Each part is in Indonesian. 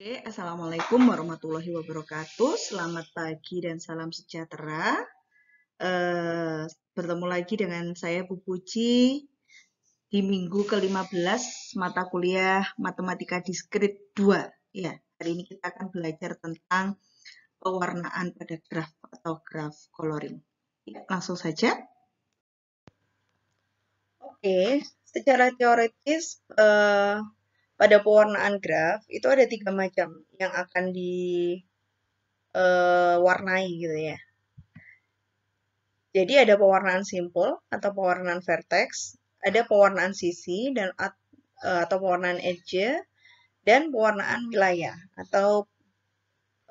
Assalamualaikum warahmatullahi wabarakatuh. Selamat pagi dan salam sejahtera. E, bertemu lagi dengan saya Bu Puji di minggu ke-15 mata kuliah Matematika Diskrit 2. Ya, hari ini kita akan belajar tentang pewarnaan pada graf atau graf coloring. Ya, langsung saja. Oke, secara teoritis eh, pada pewarnaan graf itu ada tiga macam yang akan diwarnai eh, gitu ya. Jadi ada pewarnaan simpul atau pewarnaan vertex, ada pewarnaan sisi dan eh, atau pewarnaan edge dan pewarnaan wilayah atau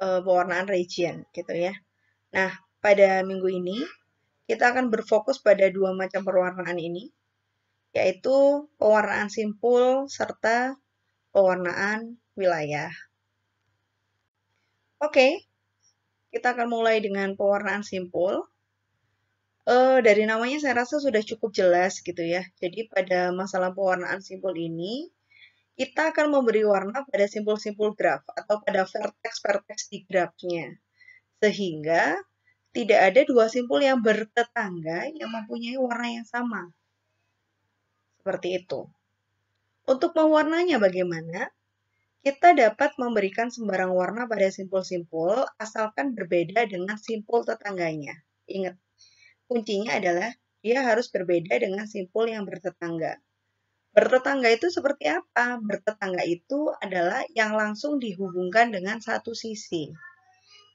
uh, pewarnaan region gitu ya. Nah, pada minggu ini kita akan berfokus pada dua macam pewarnaan ini yaitu pewarnaan simpul serta pewarnaan wilayah. Oke, kita akan mulai dengan pewarnaan simpul. Uh, dari namanya saya rasa sudah cukup jelas gitu ya. Jadi pada masalah pewarnaan simpul ini, kita akan memberi warna pada simpul-simpul graf atau pada vertex-vertex di grafnya. Sehingga tidak ada dua simpul yang bertetangga yang mempunyai warna yang sama. Seperti itu. Untuk mewarnanya bagaimana? Kita dapat memberikan sembarang warna pada simpul-simpul asalkan berbeda dengan simpul tetangganya. Ingat, kuncinya adalah dia harus berbeda dengan simpul yang bertetangga. Bertetangga itu seperti apa? Bertetangga itu adalah yang langsung dihubungkan dengan satu sisi.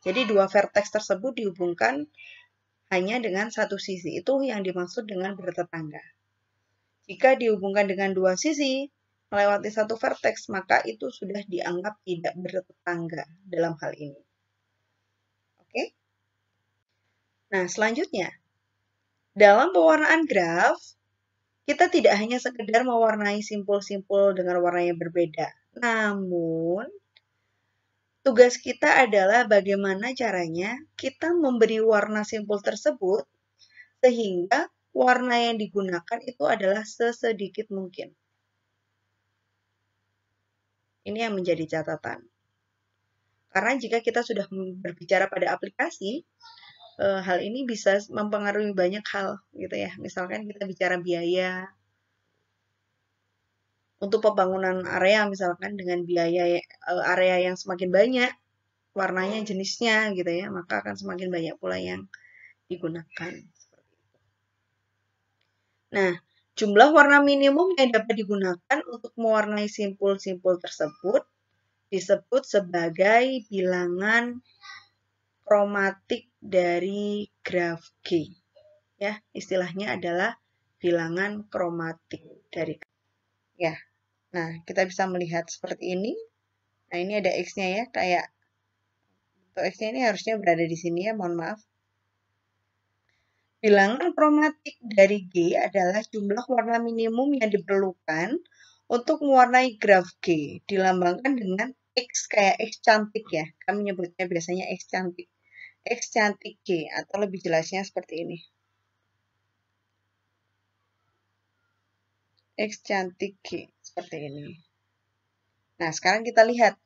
Jadi dua vertex tersebut dihubungkan hanya dengan satu sisi. Itu yang dimaksud dengan bertetangga. Jika dihubungkan dengan dua sisi, melewati satu vertex, maka itu sudah dianggap tidak bertetangga dalam hal ini. Oke. Nah, selanjutnya dalam pewarnaan graf kita tidak hanya sekedar mewarnai simpul-simpul dengan warna yang berbeda. Namun tugas kita adalah bagaimana caranya kita memberi warna simpul tersebut sehingga warna yang digunakan itu adalah sesedikit mungkin. Ini yang menjadi catatan. Karena jika kita sudah berbicara pada aplikasi, eh, hal ini bisa mempengaruhi banyak hal gitu ya. Misalkan kita bicara biaya untuk pembangunan area misalkan dengan biaya eh, area yang semakin banyak, warnanya, jenisnya gitu ya, maka akan semakin banyak pula yang digunakan. Nah, Jumlah warna minimum yang dapat digunakan untuk mewarnai simpul-simpul tersebut disebut sebagai bilangan kromatik dari graf G. Ya, istilahnya adalah bilangan kromatik dari ya. Nah, kita bisa melihat seperti ini. Nah, ini ada X-nya ya, kayak untuk X-nya ini harusnya berada di sini ya, mohon maaf. Bilangan kromatik dari G adalah jumlah warna minimum yang diperlukan untuk mewarnai graf G. Dilambangkan dengan X kayak X cantik ya. Kami menyebutnya biasanya X cantik. X cantik G atau lebih jelasnya seperti ini. X cantik G seperti ini. Nah, sekarang kita lihat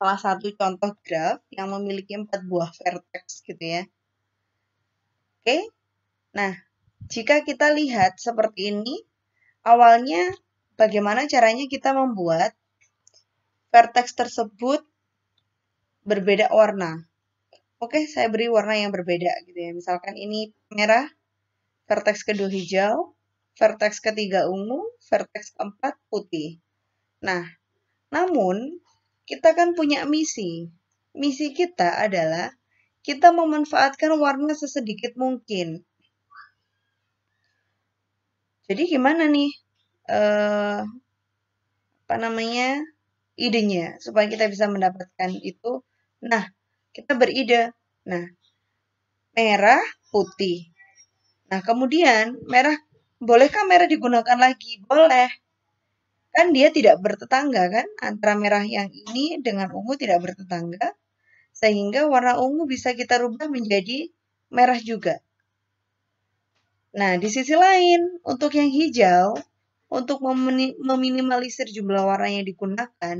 salah satu contoh graf yang memiliki empat buah vertex gitu ya. Oke. Nah, jika kita lihat seperti ini, awalnya bagaimana caranya kita membuat vertex tersebut berbeda warna. Oke, saya beri warna yang berbeda gitu ya. Misalkan ini merah, vertex kedua hijau, vertex ketiga ungu, vertex keempat putih. Nah, namun kita kan punya misi. Misi kita adalah kita memanfaatkan warna sesedikit mungkin. Jadi gimana nih eh, apa namanya idenya supaya kita bisa mendapatkan itu? Nah, kita beride. Nah, merah, putih. Nah, kemudian merah bolehkah merah digunakan lagi? Boleh. Kan dia tidak bertetangga kan? Antara merah yang ini dengan ungu tidak bertetangga sehingga warna ungu bisa kita rubah menjadi merah juga. Nah, di sisi lain, untuk yang hijau, untuk meminimalisir jumlah warna yang digunakan,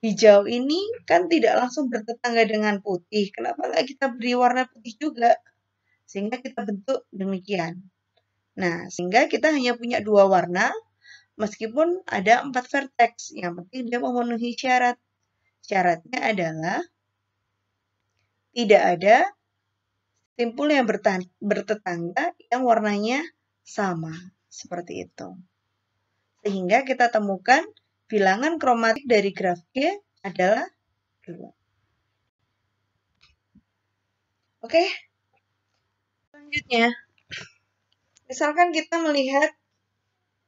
hijau ini kan tidak langsung bertetangga dengan putih. Kenapa nggak kita beri warna putih juga? Sehingga kita bentuk demikian. Nah, sehingga kita hanya punya dua warna, meskipun ada empat vertex. Yang penting dia memenuhi syarat. Syaratnya adalah tidak ada simpul yang bertetangga yang warnanya sama. Seperti itu. Sehingga kita temukan bilangan kromatik dari graf G adalah 2. Oke, selanjutnya. Misalkan kita melihat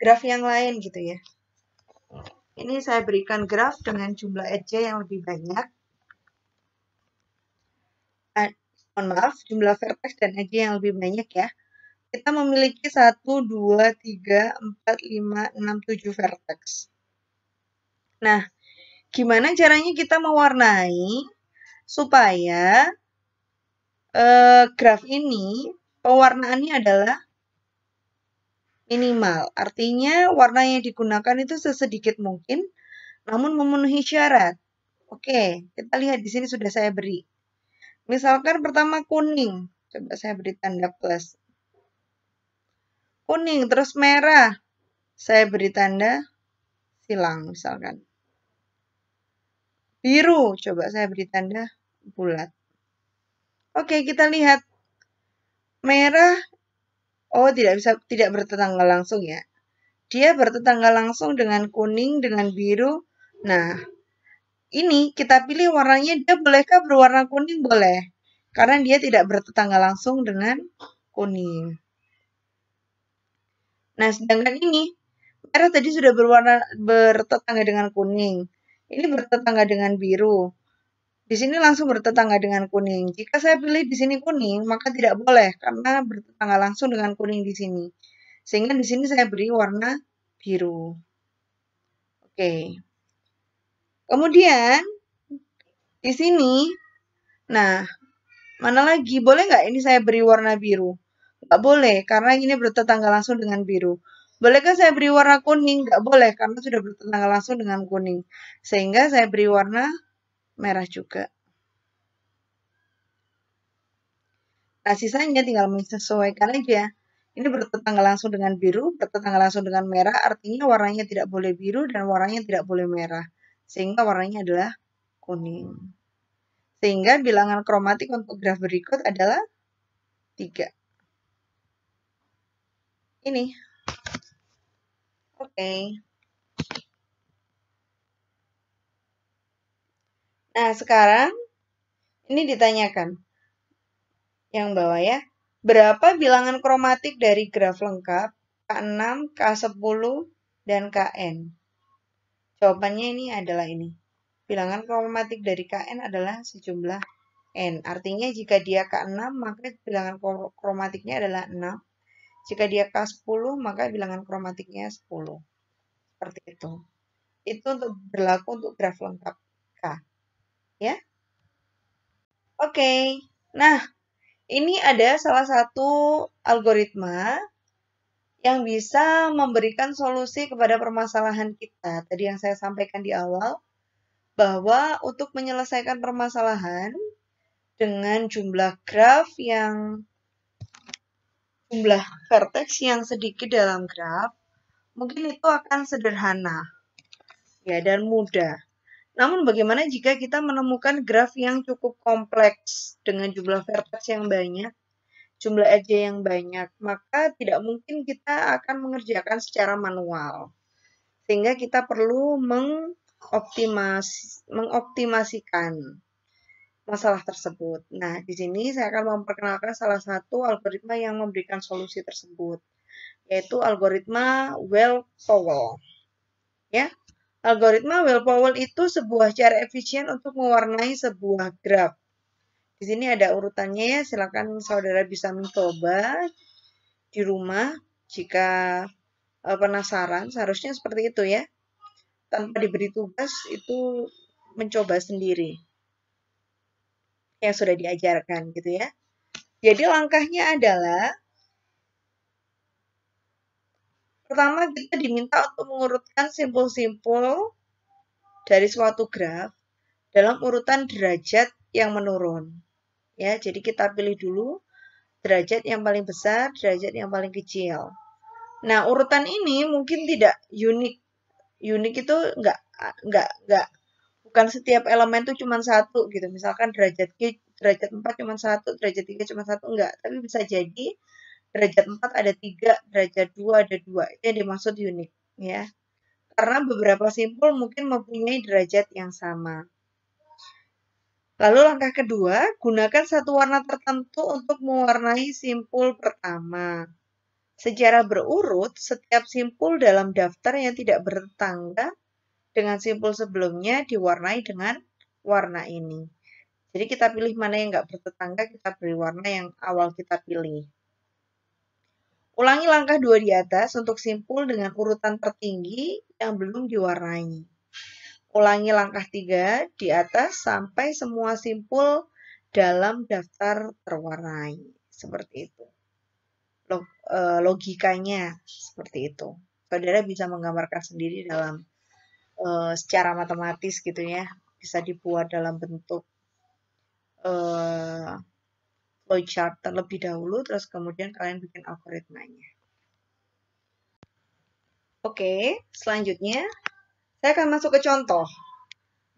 graf yang lain gitu ya. Ini saya berikan graf dengan jumlah edge yang lebih banyak. Eh, mohon maaf, jumlah vertex dan edge yang lebih banyak ya. Kita memiliki 1, 2, 3, 4, 5, 6, 7 vertex. Nah, gimana caranya kita mewarnai supaya eh, graf ini pewarnaannya adalah minimal. Artinya warna yang digunakan itu sesedikit mungkin namun memenuhi syarat. Oke, kita lihat di sini sudah saya beri. Misalkan pertama kuning. Coba saya beri tanda plus. Kuning, terus merah. Saya beri tanda silang misalkan. Biru, coba saya beri tanda bulat. Oke, kita lihat. Merah Oh, tidak bisa tidak bertetangga langsung ya. Dia bertetangga langsung dengan kuning, dengan biru. Nah, ini kita pilih warnanya dia bolehkah berwarna kuning? Boleh. Karena dia tidak bertetangga langsung dengan kuning. Nah, sedangkan ini merah tadi sudah berwarna bertetangga dengan kuning. Ini bertetangga dengan biru. Di sini langsung bertetangga dengan kuning. Jika saya pilih di sini kuning, maka tidak boleh karena bertetangga langsung dengan kuning di sini. Sehingga di sini saya beri warna biru. Oke. Kemudian di sini, nah mana lagi boleh nggak ini saya beri warna biru? Nggak boleh karena ini bertetangga langsung dengan biru. Bolehkah saya beri warna kuning? Nggak boleh karena sudah bertetangga langsung dengan kuning. Sehingga saya beri warna merah juga. Nah, sisanya tinggal menyesuaikan aja. Ini bertetangga langsung dengan biru, bertetangga langsung dengan merah, artinya warnanya tidak boleh biru dan warnanya tidak boleh merah. Sehingga warnanya adalah kuning. Sehingga bilangan kromatik untuk graf berikut adalah 3. Ini. Oke. Okay. Nah, sekarang ini ditanyakan yang bawah ya. Berapa bilangan kromatik dari graf lengkap K6, K10, dan KN? Jawabannya ini adalah ini. Bilangan kromatik dari KN adalah sejumlah N. Artinya jika dia K6 maka bilangan kromatiknya adalah 6. Jika dia K10 maka bilangan kromatiknya 10. Seperti itu. Itu untuk berlaku untuk graf lengkap K ya. Oke, okay. nah ini ada salah satu algoritma yang bisa memberikan solusi kepada permasalahan kita. Tadi yang saya sampaikan di awal, bahwa untuk menyelesaikan permasalahan dengan jumlah graf yang jumlah vertex yang sedikit dalam graf, mungkin itu akan sederhana ya dan mudah. Namun bagaimana jika kita menemukan graf yang cukup kompleks dengan jumlah vertex yang banyak, jumlah edge yang banyak, maka tidak mungkin kita akan mengerjakan secara manual. Sehingga kita perlu mengoptimasi, mengoptimasikan masalah tersebut. Nah, di sini saya akan memperkenalkan salah satu algoritma yang memberikan solusi tersebut, yaitu algoritma Well-Powell. Ya, Algoritma Well-Powell itu sebuah cara efisien untuk mewarnai sebuah graf. Di sini ada urutannya ya, silakan saudara bisa mencoba di rumah jika e, penasaran. Seharusnya seperti itu ya. Tanpa diberi tugas itu mencoba sendiri. Yang sudah diajarkan gitu ya. Jadi langkahnya adalah Pertama, kita diminta untuk mengurutkan simpul-simpul dari suatu graf dalam urutan derajat yang menurun. Ya, jadi kita pilih dulu derajat yang paling besar, derajat yang paling kecil. Nah, urutan ini mungkin tidak unik. Unik itu enggak enggak enggak bukan setiap elemen itu cuma satu gitu. Misalkan derajat ke derajat 4 cuma satu, derajat 3 cuma satu enggak, tapi bisa jadi derajat 4 ada 3, derajat 2 ada 2. Itu yang dimaksud unik ya. Karena beberapa simpul mungkin mempunyai derajat yang sama. Lalu langkah kedua, gunakan satu warna tertentu untuk mewarnai simpul pertama. Secara berurut, setiap simpul dalam daftar yang tidak bertangga dengan simpul sebelumnya diwarnai dengan warna ini. Jadi kita pilih mana yang nggak bertetangga, kita beri warna yang awal kita pilih. Ulangi langkah dua di atas untuk simpul dengan urutan tertinggi yang belum diwarnai. Ulangi langkah tiga di atas sampai semua simpul dalam daftar terwarnai. Seperti itu. Log, eh, logikanya seperti itu. Saudara bisa menggambarkan sendiri dalam e, secara matematis gitu ya. Bisa dibuat dalam bentuk eh, pie chart terlebih dahulu, terus kemudian kalian bikin algoritmanya. Oke, selanjutnya saya akan masuk ke contoh.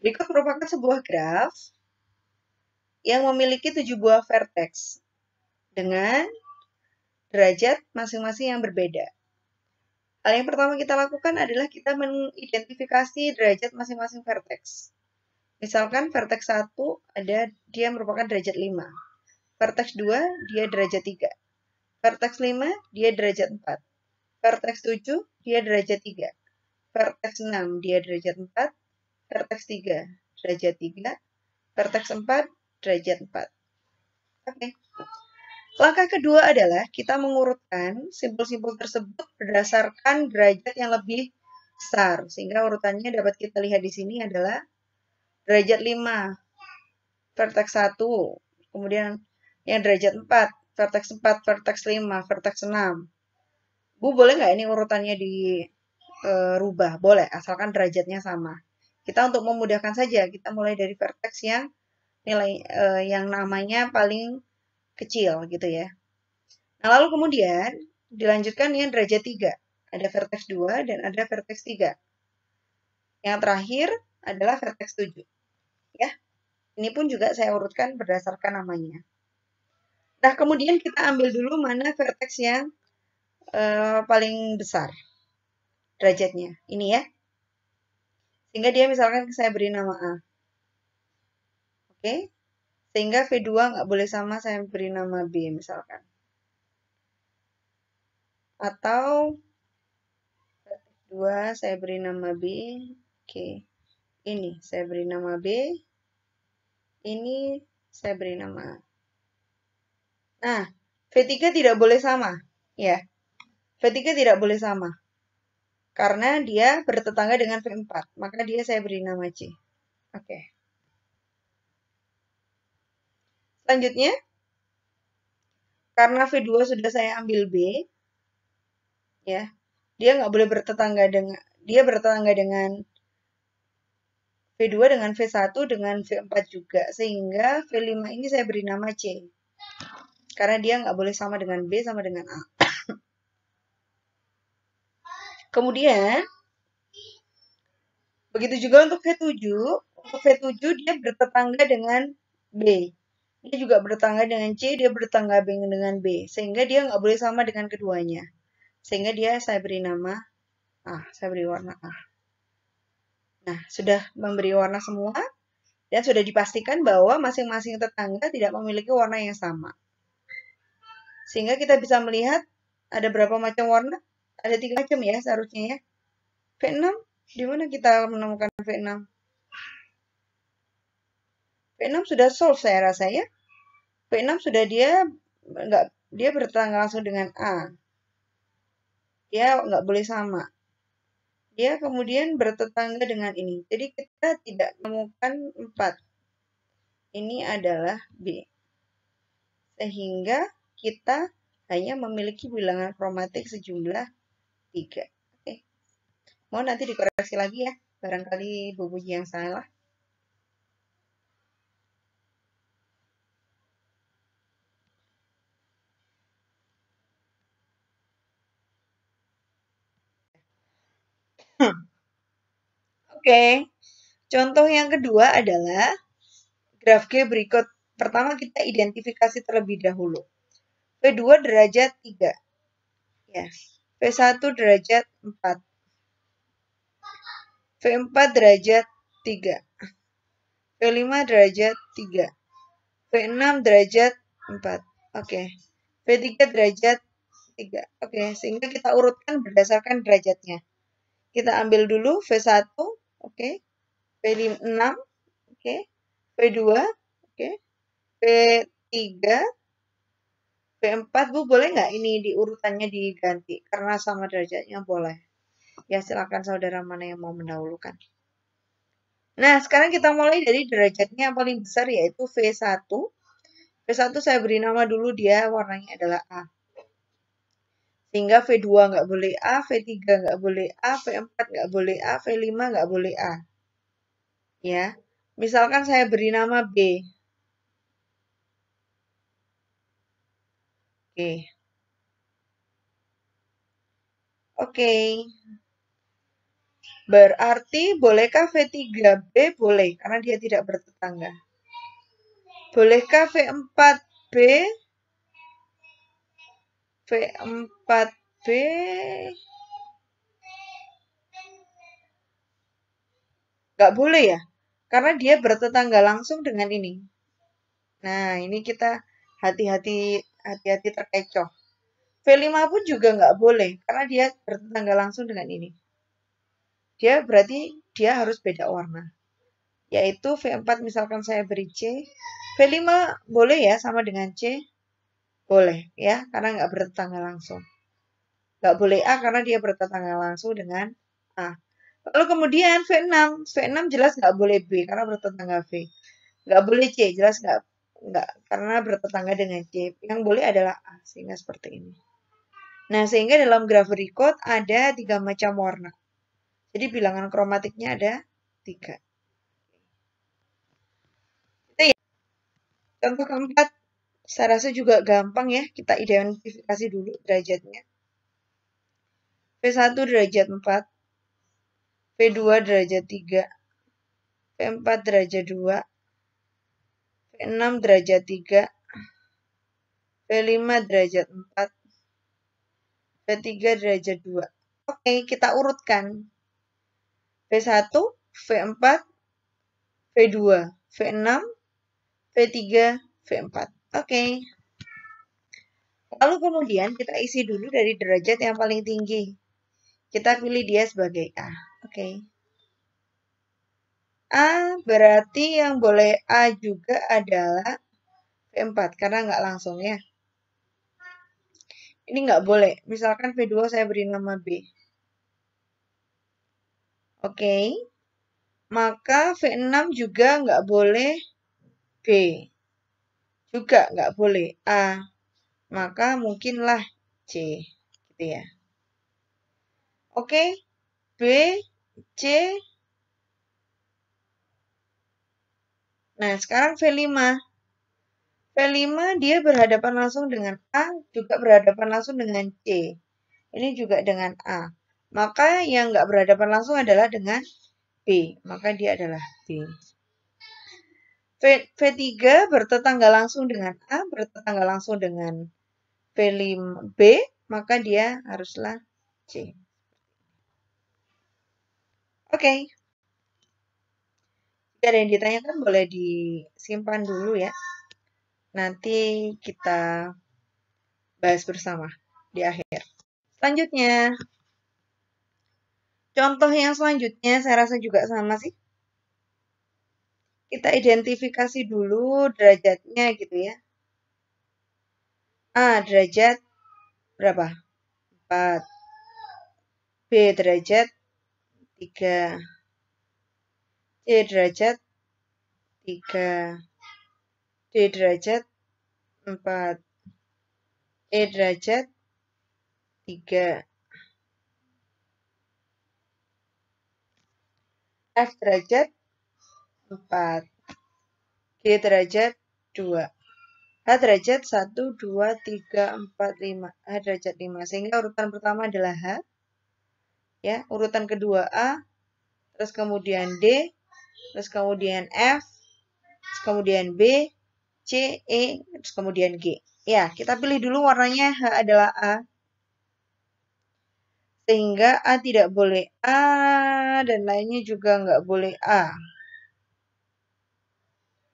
Berikut merupakan sebuah graf yang memiliki tujuh buah vertex dengan derajat masing-masing yang berbeda. Hal yang pertama kita lakukan adalah kita mengidentifikasi derajat masing-masing vertex. Misalkan vertex 1 ada dia merupakan derajat 5. Vertex 2, dia derajat 3. Vertex 5, dia derajat 4. Vertex 7, dia derajat 3. Vertex 6, dia derajat 4. Vertex 3, derajat 3. Vertex 4, derajat 4. Oke. Okay. Langkah kedua adalah kita mengurutkan simbol-simbol tersebut berdasarkan derajat yang lebih besar. Sehingga urutannya dapat kita lihat di sini adalah derajat 5, vertex 1, kemudian yang derajat 4, vertex 4, vertex 5, vertex 6. Bu, boleh nggak ini urutannya dirubah? Eh, boleh, asalkan derajatnya sama. Kita untuk memudahkan saja, kita mulai dari vertex yang nilai eh, yang namanya paling kecil gitu ya. Nah, lalu kemudian dilanjutkan yang derajat 3. Ada vertex 2 dan ada vertex 3. Yang terakhir adalah vertex 7. Ya. Ini pun juga saya urutkan berdasarkan namanya. Nah, kemudian kita ambil dulu mana vertex yang uh, paling besar derajatnya. Ini ya. Sehingga dia misalkan saya beri nama A. Oke. Sehingga V2 nggak boleh sama saya beri nama B misalkan. Atau 2 saya beri nama B. Oke. Ini saya beri nama B. Ini saya beri nama A. Nah, V3 tidak boleh sama, ya. V3 tidak boleh sama. Karena dia bertetangga dengan V4, maka dia saya beri nama C. Oke. Okay. Selanjutnya, karena V2 sudah saya ambil B, ya, dia nggak boleh bertetangga dengan, dia bertetangga dengan V2 dengan V1 dengan V4 juga, sehingga V5 ini saya beri nama C. Karena dia nggak boleh sama dengan B sama dengan A. Kemudian, begitu juga untuk V7. Untuk V7 dia bertetangga dengan B. Dia juga bertetangga dengan C, dia bertetangga dengan B. Sehingga dia nggak boleh sama dengan keduanya. Sehingga dia saya beri nama A, saya beri warna A. Nah, sudah memberi warna semua dan sudah dipastikan bahwa masing-masing tetangga tidak memiliki warna yang sama. Sehingga kita bisa melihat ada berapa macam warna? Ada tiga macam ya seharusnya ya. V6, di mana kita menemukan V6? V6 sudah solve saya rasa ya. V6 sudah dia nggak dia bertanggal langsung dengan A. Dia nggak boleh sama. Dia kemudian bertetangga dengan ini. Jadi kita tidak menemukan 4. Ini adalah B. Sehingga kita hanya memiliki bilangan kromatik sejumlah tiga. Oke. Mau nanti dikoreksi lagi ya, barangkali bubunya yang salah. Oke, okay. contoh yang kedua adalah graf G berikut. Pertama kita identifikasi terlebih dahulu. 2 derajat 3. Ya. P1 derajat 4. P4 derajat 3. P5 derajat 3. P6 derajat 4. Oke. v P3 derajat 3. Oke, sehingga kita urutkan berdasarkan derajatnya. Kita ambil dulu V1, oke. v P6, oke. v P2, oke. v P3, 4 Bu boleh nggak ini diurutannya diganti karena sama derajatnya boleh. Ya silakan saudara mana yang mau mendahulukan. Nah, sekarang kita mulai dari derajatnya yang paling besar yaitu V1. V1 saya beri nama dulu dia warnanya adalah A. Sehingga V2 nggak boleh A, V3 nggak boleh A, V4 nggak boleh A, V5 nggak boleh A. Ya, misalkan saya beri nama B. Oke. Oke. Berarti bolehkah V3B? Boleh, karena dia tidak bertetangga. Bolehkah V4B? V4B Nggak boleh ya? Karena dia bertetangga langsung dengan ini. Nah, ini kita hati-hati hati-hati terkecoh. V5 pun juga nggak boleh karena dia bertetangga langsung dengan ini. Dia berarti dia harus beda warna. Yaitu V4 misalkan saya beri C, V5 boleh ya sama dengan C? Boleh ya karena nggak bertetangga langsung. Nggak boleh A karena dia bertetangga langsung dengan A. Lalu kemudian V6, V6 jelas nggak boleh B karena bertetangga V. Nggak boleh C, jelas nggak enggak karena bertetangga dengan C. Yang boleh adalah A, sehingga seperti ini. Nah, sehingga dalam graf berikut ada tiga macam warna. Jadi bilangan kromatiknya ada tiga. Ya. Contoh keempat, saya rasa juga gampang ya, kita identifikasi dulu derajatnya. V1 derajat 4, V2 derajat 3, V4 derajat 2, 6 derajat 3, P5 derajat 4, P3 derajat 2. Oke, kita urutkan. p 1 V4, V2, V6, V3, V4. Oke. Lalu kemudian kita isi dulu dari derajat yang paling tinggi. Kita pilih dia sebagai A. Oke. A, berarti yang boleh A juga adalah V4, karena nggak langsung ya. Ini nggak boleh. Misalkan V2 saya beri nama B. Oke. Okay. Maka V6 juga nggak boleh B. Juga nggak boleh A. Maka mungkinlah C. Gitu ya. Oke. Okay. B, C, Nah, sekarang V5. V5 dia berhadapan langsung dengan A, juga berhadapan langsung dengan C. Ini juga dengan A. Maka yang nggak berhadapan langsung adalah dengan B. Maka dia adalah B. V, 3 bertetangga langsung dengan A, bertetangga langsung dengan V5, B, maka dia haruslah C. Oke, okay ada yang ditanyakan boleh disimpan dulu ya. Nanti kita bahas bersama di akhir. Selanjutnya, contoh yang selanjutnya saya rasa juga sama sih. Kita identifikasi dulu derajatnya gitu ya. A derajat berapa? 4. B derajat 3. C derajat 3 D derajat 4 E derajat 3 F derajat 4 G derajat 2 H derajat 1, 2, 3, 4, 5 H derajat 5 Sehingga urutan pertama adalah H ya Urutan kedua A Terus kemudian D terus kemudian F, terus kemudian B, C, E, terus kemudian G. Ya, kita pilih dulu warnanya H adalah A. Sehingga A tidak boleh A dan lainnya juga nggak boleh A.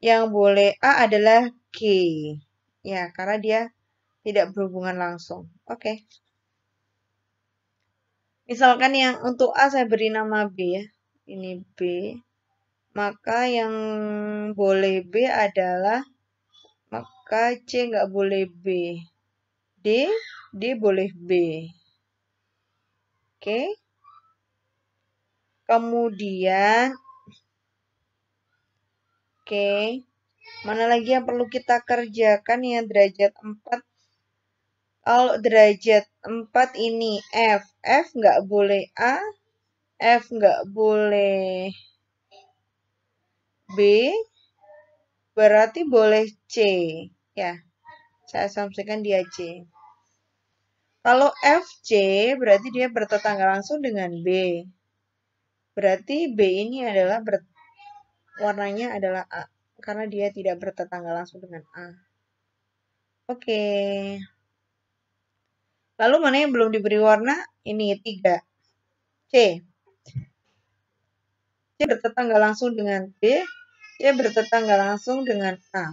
Yang boleh A adalah G. Ya, karena dia tidak berhubungan langsung. Oke. Okay. Misalkan yang untuk A saya beri nama B ya. Ini B maka yang boleh B adalah maka C nggak boleh B. D, D boleh B. Oke. Okay. Kemudian, oke. Okay. Mana lagi yang perlu kita kerjakan ya derajat 4? Kalau derajat 4 ini F. F nggak boleh A. F nggak boleh B berarti boleh C ya. Saya asumsikan dia C. Kalau F C berarti dia bertetangga langsung dengan B. Berarti B ini adalah ber, warnanya adalah A karena dia tidak bertetangga langsung dengan A. Oke. Lalu mana yang belum diberi warna? Ini tiga C. C bertetangga langsung dengan B dia bertetangga langsung dengan A.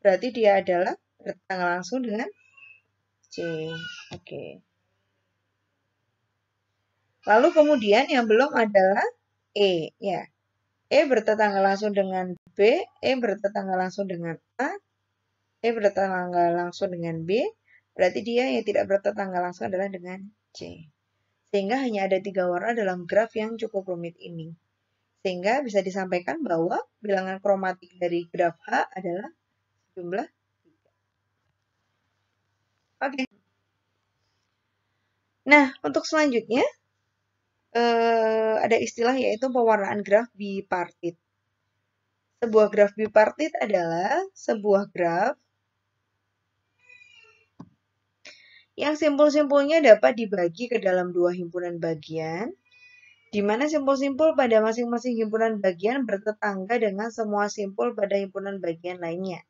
Berarti dia adalah bertetangga langsung dengan C. Oke. Lalu kemudian yang belum adalah E. Ya. E bertetangga langsung dengan B. E bertetangga langsung dengan A. E bertetangga langsung dengan B. Berarti dia yang tidak bertetangga langsung adalah dengan C. Sehingga hanya ada tiga warna dalam graf yang cukup rumit ini. Sehingga bisa disampaikan bahwa bilangan kromatik dari graf H adalah jumlah 3. Oke. Okay. Nah, untuk selanjutnya eh, ada istilah yaitu pewarnaan graf bipartit. Sebuah graf bipartit adalah sebuah graf yang simpul-simpulnya dapat dibagi ke dalam dua himpunan bagian di mana simpul-simpul pada masing-masing himpunan bagian bertetangga dengan semua simpul pada himpunan bagian lainnya,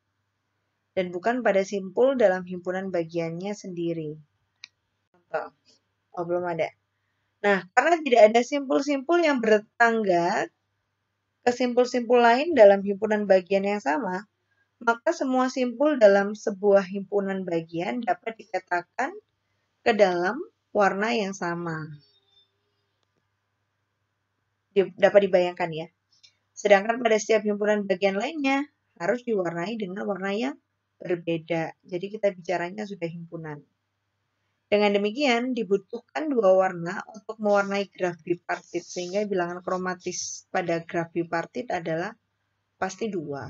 dan bukan pada simpul dalam himpunan bagiannya sendiri. Contoh, oh belum ada. Nah, karena tidak ada simpul-simpul yang bertetangga ke simpul-simpul lain dalam himpunan bagian yang sama, maka semua simpul dalam sebuah himpunan bagian dapat dikatakan ke dalam warna yang sama dapat dibayangkan ya. Sedangkan pada setiap himpunan bagian lainnya harus diwarnai dengan warna yang berbeda. Jadi kita bicaranya sudah himpunan. Dengan demikian, dibutuhkan dua warna untuk mewarnai graf bipartit, sehingga bilangan kromatis pada graf bipartit adalah pasti dua.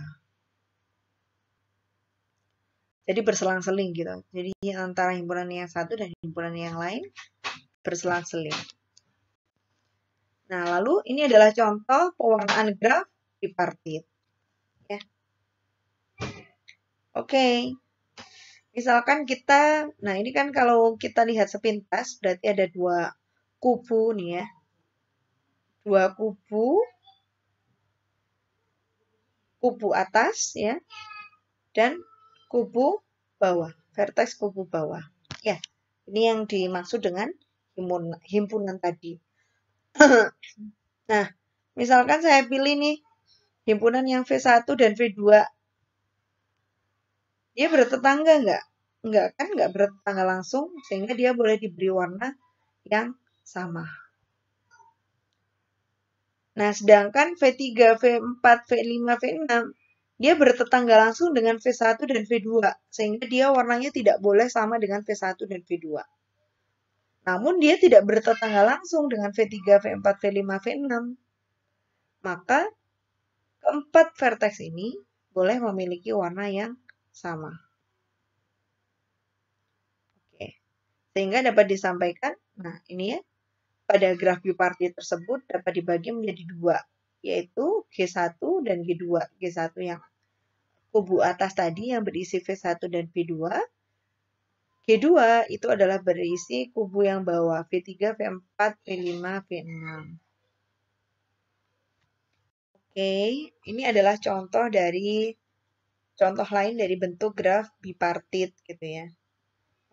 Jadi berselang-seling gitu. Jadi antara himpunan yang satu dan himpunan yang lain berselang-seling. Nah, lalu ini adalah contoh pewarnaan graf bipartit. Ya. Oke. Misalkan kita, nah ini kan kalau kita lihat sepintas berarti ada dua kubu nih ya. Dua kubu. Kubu atas ya. Dan kubu bawah, vertex kubu bawah. Ya. Ini yang dimaksud dengan himpunan tadi. nah, misalkan saya pilih nih himpunan yang V1 dan V2. Dia bertetangga nggak? Nggak kan nggak bertetangga langsung sehingga dia boleh diberi warna yang sama. Nah, sedangkan V3, V4, V5, V6 dia bertetangga langsung dengan V1 dan V2 sehingga dia warnanya tidak boleh sama dengan V1 dan V2. Namun dia tidak bertetangga langsung dengan V3, V4, V5, V6. Maka keempat vertex ini boleh memiliki warna yang sama. Oke. Sehingga dapat disampaikan, nah ini ya, pada graf bipartit tersebut dapat dibagi menjadi dua, yaitu G1 dan G2. G1 yang kubu atas tadi yang berisi V1 dan V2, G2 itu adalah berisi kubu yang bawah V3, V4, V5, V6. Oke, ini adalah contoh dari contoh lain dari bentuk graf bipartit gitu ya.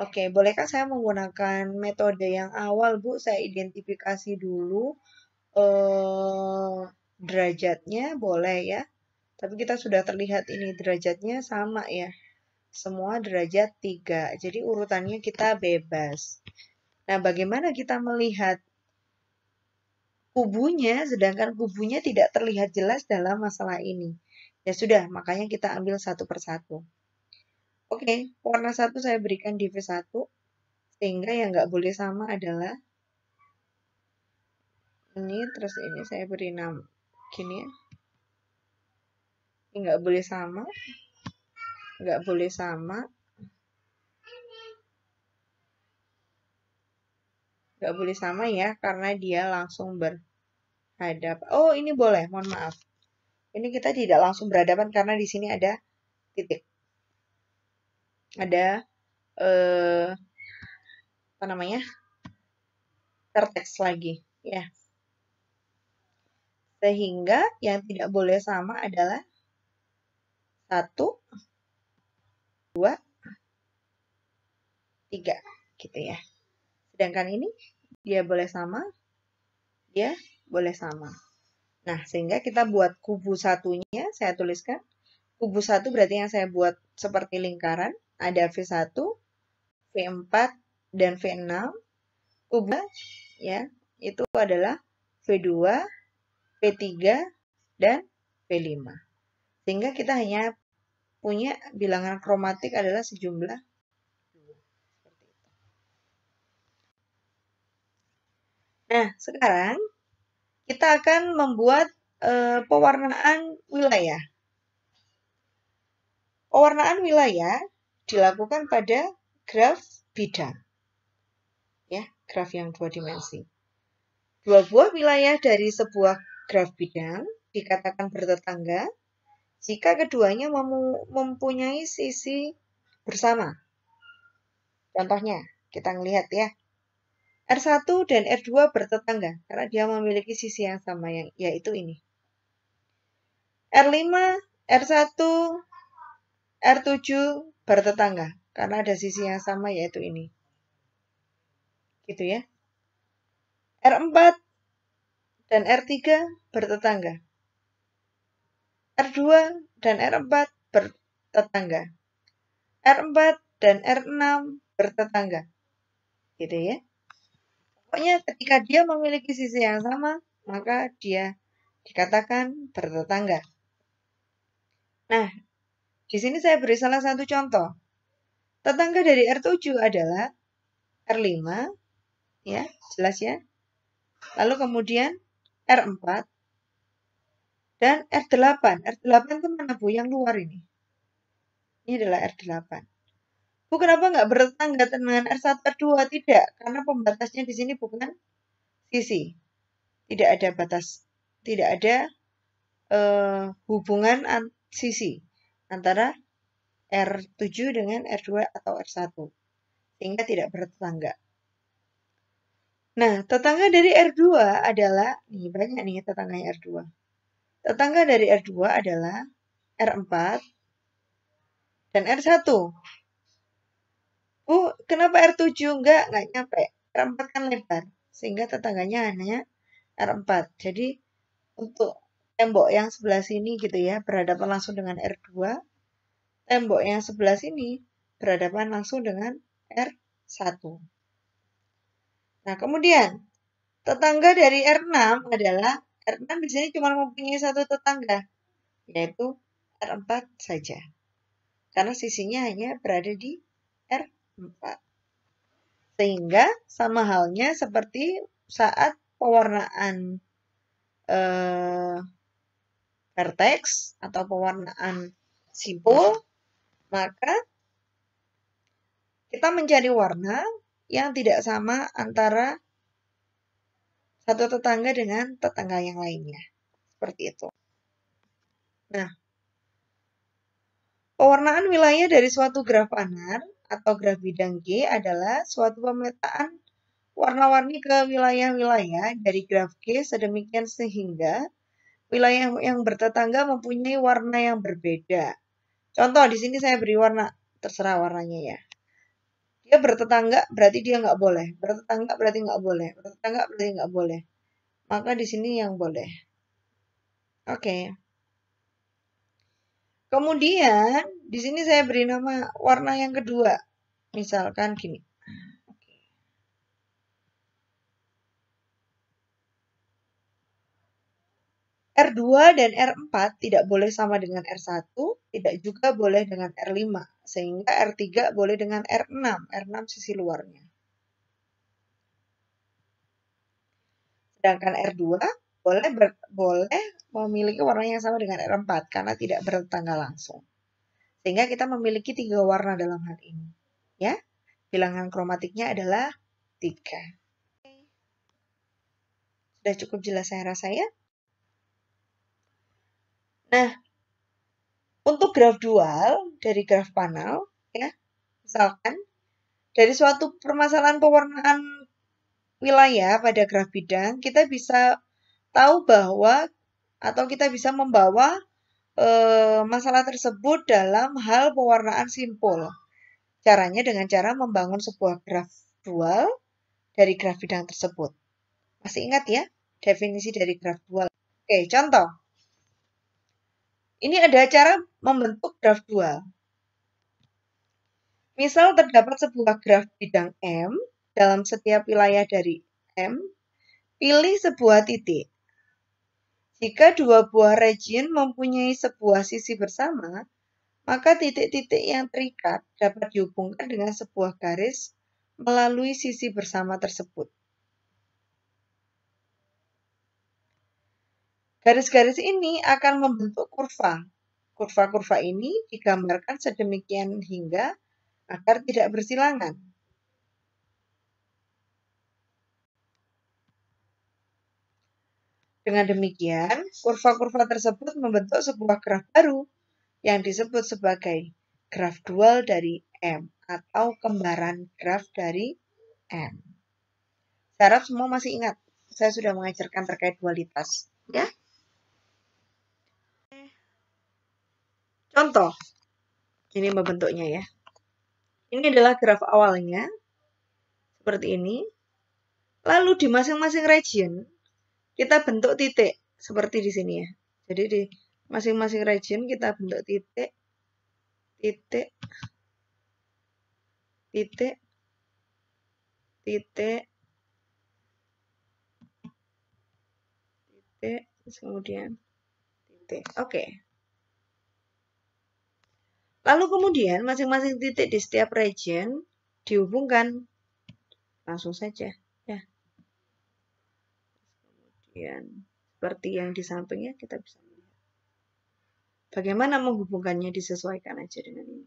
Oke, bolehkah saya menggunakan metode yang awal, Bu? Saya identifikasi dulu eh, derajatnya, boleh ya. Tapi kita sudah terlihat ini derajatnya sama ya. Semua derajat 3. Jadi urutannya kita bebas. Nah, bagaimana kita melihat kubunya sedangkan kubunya tidak terlihat jelas dalam masalah ini? Ya sudah, makanya kita ambil satu persatu. Oke, warna satu saya berikan di V1 sehingga yang nggak boleh sama adalah ini terus ini saya beri nama gini ya. Ini nggak boleh sama nggak boleh sama nggak boleh sama ya karena dia langsung berhadap. oh ini boleh mohon maaf ini kita tidak langsung berhadapan karena di sini ada titik ada eh, apa namanya terteks lagi ya sehingga yang tidak boleh sama adalah satu 2, 3 gitu ya. Sedangkan ini dia boleh sama, dia boleh sama. Nah, sehingga kita buat kubu satunya, saya tuliskan. Kubu satu berarti yang saya buat seperti lingkaran. Ada V1, V4, dan V6. Kubu ya, itu adalah V2, V3, dan V5. Sehingga kita hanya punya bilangan kromatik adalah sejumlah Nah, sekarang kita akan membuat e, pewarnaan wilayah. Pewarnaan wilayah dilakukan pada graf bidang. Ya, graf yang dua dimensi. Dua buah wilayah dari sebuah graf bidang dikatakan bertetangga jika keduanya mempunyai sisi bersama. Contohnya, kita melihat ya. R1 dan R2 bertetangga karena dia memiliki sisi yang sama yang yaitu ini. R5, R1, R7 bertetangga karena ada sisi yang sama yaitu ini. Gitu ya. R4 dan R3 bertetangga R2 dan R4 bertetangga. R4 dan R6 bertetangga. Gitu ya. Pokoknya ketika dia memiliki sisi yang sama, maka dia dikatakan bertetangga. Nah, di sini saya beri salah satu contoh. Tetangga dari R7 adalah R5, ya, jelas ya. Lalu kemudian R4 dan R8. R8 itu mana Bu? Yang luar ini. Ini adalah R8. Bu, kenapa nggak bertetangga dengan R1, R2? Tidak, karena pembatasnya di sini bukan sisi. Tidak ada batas. Tidak ada uh, hubungan an sisi antara R7 dengan R2 atau R1. Sehingga tidak bertetangga. Nah, tetangga dari R2 adalah, nih banyak nih tetangganya R2. Tetangga dari R2 adalah R4 dan R1. Bu, kenapa R7 enggak? Enggak nyampe. R4 kan lebar, sehingga tetangganya hanya R4. Jadi untuk tembok yang sebelah sini gitu ya, berhadapan langsung dengan R2. Tembok yang sebelah sini berhadapan langsung dengan R1. Nah, kemudian tetangga dari R6 adalah r 6 di sini cuma mempunyai satu tetangga, yaitu R4 saja. Karena sisinya hanya berada di R4. Sehingga sama halnya seperti saat pewarnaan eh, vertex atau pewarnaan simpul, maka kita mencari warna yang tidak sama antara satu tetangga dengan tetangga yang lainnya. Seperti itu. Nah, pewarnaan wilayah dari suatu graf anar atau graf bidang G adalah suatu pemetaan warna-warni ke wilayah-wilayah dari graf G sedemikian sehingga wilayah yang bertetangga mempunyai warna yang berbeda. Contoh di sini saya beri warna, terserah warnanya ya dia bertetangga berarti dia nggak boleh bertetangga berarti nggak boleh bertetangga berarti nggak boleh maka di sini yang boleh oke okay. kemudian di sini saya beri nama warna yang kedua misalkan gini R2 dan R4 tidak boleh sama dengan R1, tidak juga boleh dengan R5, sehingga R3 boleh dengan R6, R6 sisi luarnya. Sedangkan R2 boleh ber, boleh memiliki warna yang sama dengan R4 karena tidak bertanggal langsung. Sehingga kita memiliki tiga warna dalam hal ini. Ya, bilangan kromatiknya adalah tiga. Sudah cukup jelas saya rasa ya. Nah, untuk graf dual dari graf panel, ya, misalkan dari suatu permasalahan pewarnaan wilayah pada graf bidang, kita bisa tahu bahwa atau kita bisa membawa e, masalah tersebut dalam hal pewarnaan simpul. Caranya dengan cara membangun sebuah graf dual dari graf bidang tersebut. Masih ingat ya definisi dari graf dual? Oke, contoh. Ini ada cara membentuk graf dual. Misal terdapat sebuah graf bidang M dalam setiap wilayah dari M, pilih sebuah titik. Jika dua buah region mempunyai sebuah sisi bersama, maka titik-titik yang terikat dapat dihubungkan dengan sebuah garis melalui sisi bersama tersebut. Garis-garis ini akan membentuk kurva. Kurva-kurva ini digambarkan sedemikian hingga agar tidak bersilangan. Dengan demikian, kurva-kurva tersebut membentuk sebuah graf baru yang disebut sebagai graf dual dari M atau kembaran graf dari M. Saya harap semua masih ingat, saya sudah mengajarkan terkait dualitas. Ya. Contoh, ini membentuknya ya. Ini adalah graf awalnya, seperti ini. Lalu di masing-masing region, kita bentuk titik, seperti di sini ya. Jadi di masing-masing region kita bentuk titik, titik, titik, titik, titik, kemudian titik. Oke. Lalu kemudian masing-masing titik di setiap region dihubungkan langsung saja. Ya. Kemudian seperti yang di sampingnya kita bisa melihat. Bagaimana menghubungkannya disesuaikan aja dengan ini.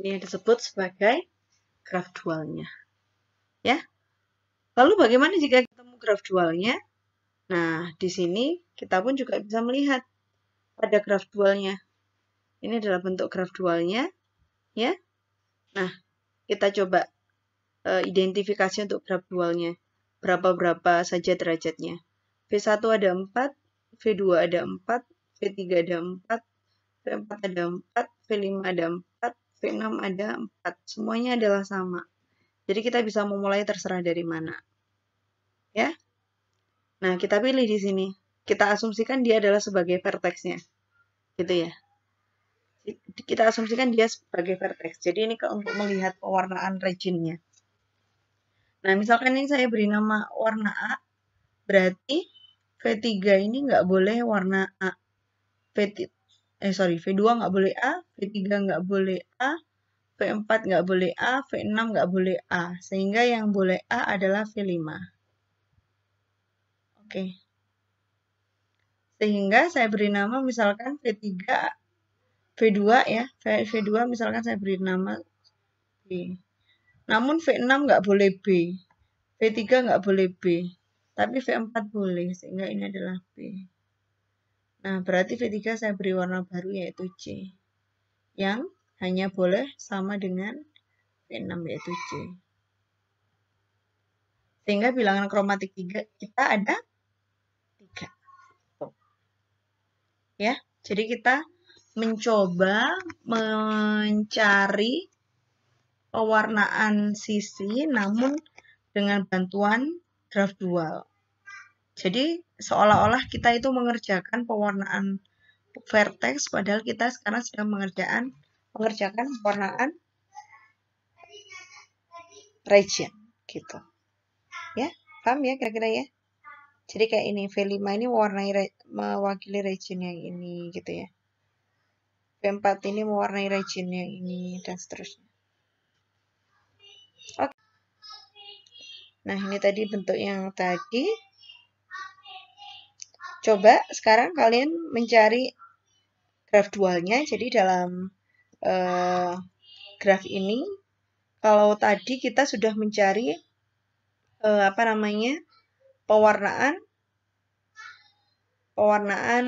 Ini yang disebut sebagai graf dualnya. Ya. Lalu bagaimana jika ketemu graf dualnya? Nah, di sini kita pun juga bisa melihat pada graf dualnya. Ini adalah bentuk graf dualnya, ya. Nah, kita coba e, identifikasi untuk graf dualnya. Berapa-berapa saja derajatnya. V1 ada 4, V2 ada 4, V3 ada 4, V4 ada 4, V5 ada 4, v 6 ada 4. Semuanya adalah sama. Jadi kita bisa memulai terserah dari mana. Ya. Nah, kita pilih di sini. Kita asumsikan dia adalah sebagai vertexnya. Gitu ya. Kita asumsikan dia sebagai vertex. Jadi ini untuk melihat pewarnaan reginnya. Nah, misalkan ini saya beri nama warna A, berarti V3 ini nggak boleh warna A. V3 eh sorry V2 nggak boleh A, V3 nggak boleh A, V4 nggak boleh A, V6 nggak boleh A. Sehingga yang boleh A adalah V5. Oke. Sehingga saya beri nama misalkan V3, V2 ya. V2 misalkan saya beri nama B. Namun V6 nggak boleh B. V3 nggak boleh B. Tapi V4 boleh, sehingga ini adalah B. Nah, berarti V3 saya beri warna baru yaitu C. Yang hanya boleh sama dengan V6 yaitu C. Sehingga bilangan kromatik 3 kita ada 3. Ya, jadi kita mencoba mencari pewarnaan sisi namun dengan bantuan graf dual. Jadi seolah-olah kita itu mengerjakan pewarnaan vertex padahal kita sekarang sedang mengerjakan mengerjakan pewarnaan region gitu. Ya, paham ya kira-kira ya? Jadi kayak ini V5 ini mewarnai mewakili region yang ini gitu ya. V4 ini mewarnai region yang ini dan seterusnya. Oke. Nah, ini tadi bentuk yang tadi. Coba sekarang kalian mencari graf dualnya. Jadi dalam uh, eh, graf ini, kalau tadi kita sudah mencari uh, apa namanya pewarnaan, pewarnaan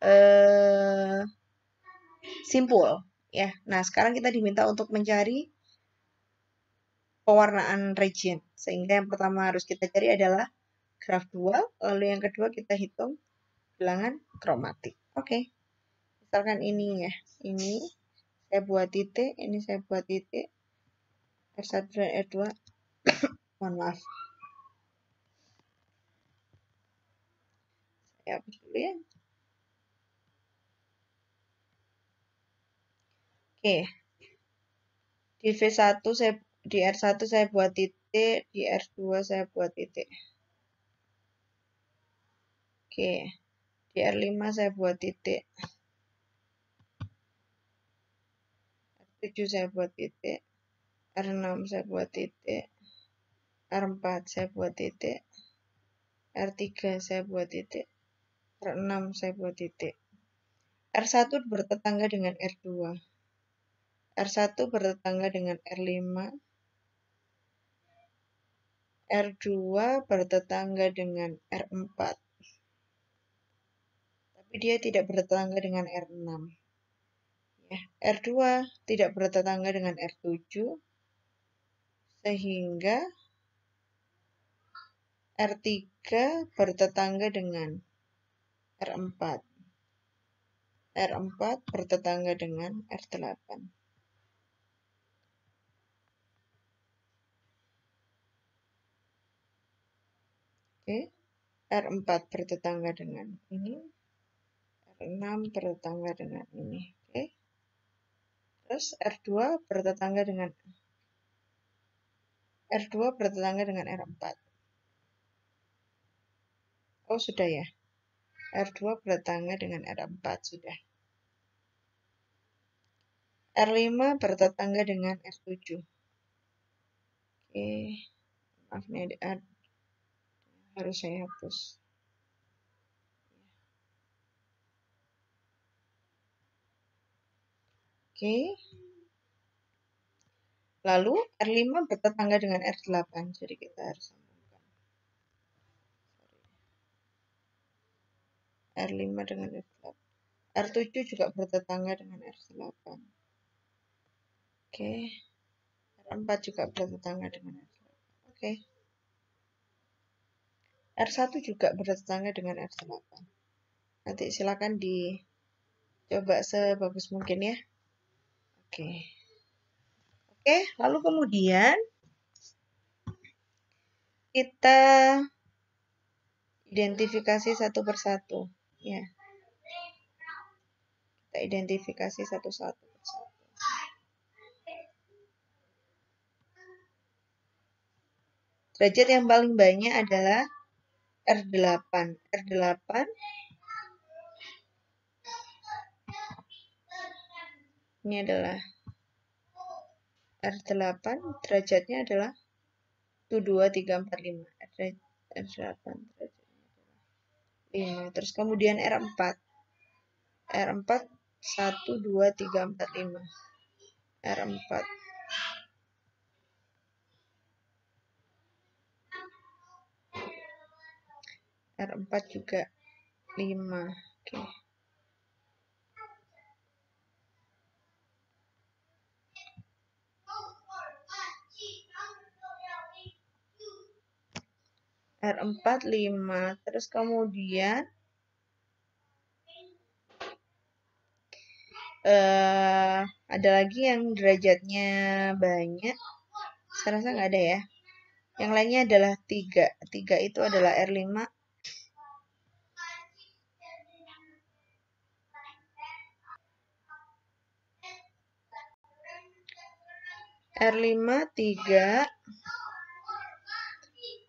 uh, simpul, ya. Nah sekarang kita diminta untuk mencari pewarnaan region. Sehingga yang pertama harus kita cari adalah graf 2, Lalu yang kedua kita hitung bilangan kromatik. Oke. Okay. Misalkan ini ya. Ini saya buat titik, ini saya buat titik. R1 dan R2. Mohon maaf. Saya hapus dulu ya. Oke. Okay. Di V1 saya di R1 saya buat titik, di R2 saya buat titik. Oke, di R5 saya buat titik. R7 saya buat titik. R6 saya buat titik. R4 saya buat titik. R3 saya buat titik. R6 saya buat titik. R1 bertetangga dengan R2. R1 bertetangga dengan R5. R2 bertetangga dengan R4 tapi dia tidak bertetangga dengan R6. Ya, R2 tidak bertetangga dengan R7, sehingga R3 bertetangga dengan R4. R4 bertetangga dengan R8. Oke, R4 bertetangga dengan ini, 6 bertetangga dengan ini. Oke. Terus R2 bertetangga dengan R2 bertetangga dengan R4. Oh, sudah ya. R2 bertetangga dengan R4 sudah. R5 bertetangga dengan R7. Oke, maaf nih ada, harus saya hapus. Oke. Lalu R5 bertetangga dengan R8, jadi kita harus sambungkan. R5 dengan R8. R7 juga bertetangga dengan R8. Oke. R4 juga bertetangga dengan R8. Oke. R1 juga bertetangga dengan R8. Nanti silakan dicoba sebagus mungkin ya. Oke. Oke, lalu kemudian kita identifikasi satu persatu, ya. Kita identifikasi satu-satu. Derajat yang paling banyak adalah R8. R8 ini adalah R8 derajatnya adalah 22345 R8 derajatnya 5 terus kemudian R4 R4 12345 R4 R4 juga 5 oke okay. R4 5 terus kemudian uh, ada lagi yang derajatnya banyak saya rasa nggak ada ya yang lainnya adalah 3 3 itu adalah R5 R5 3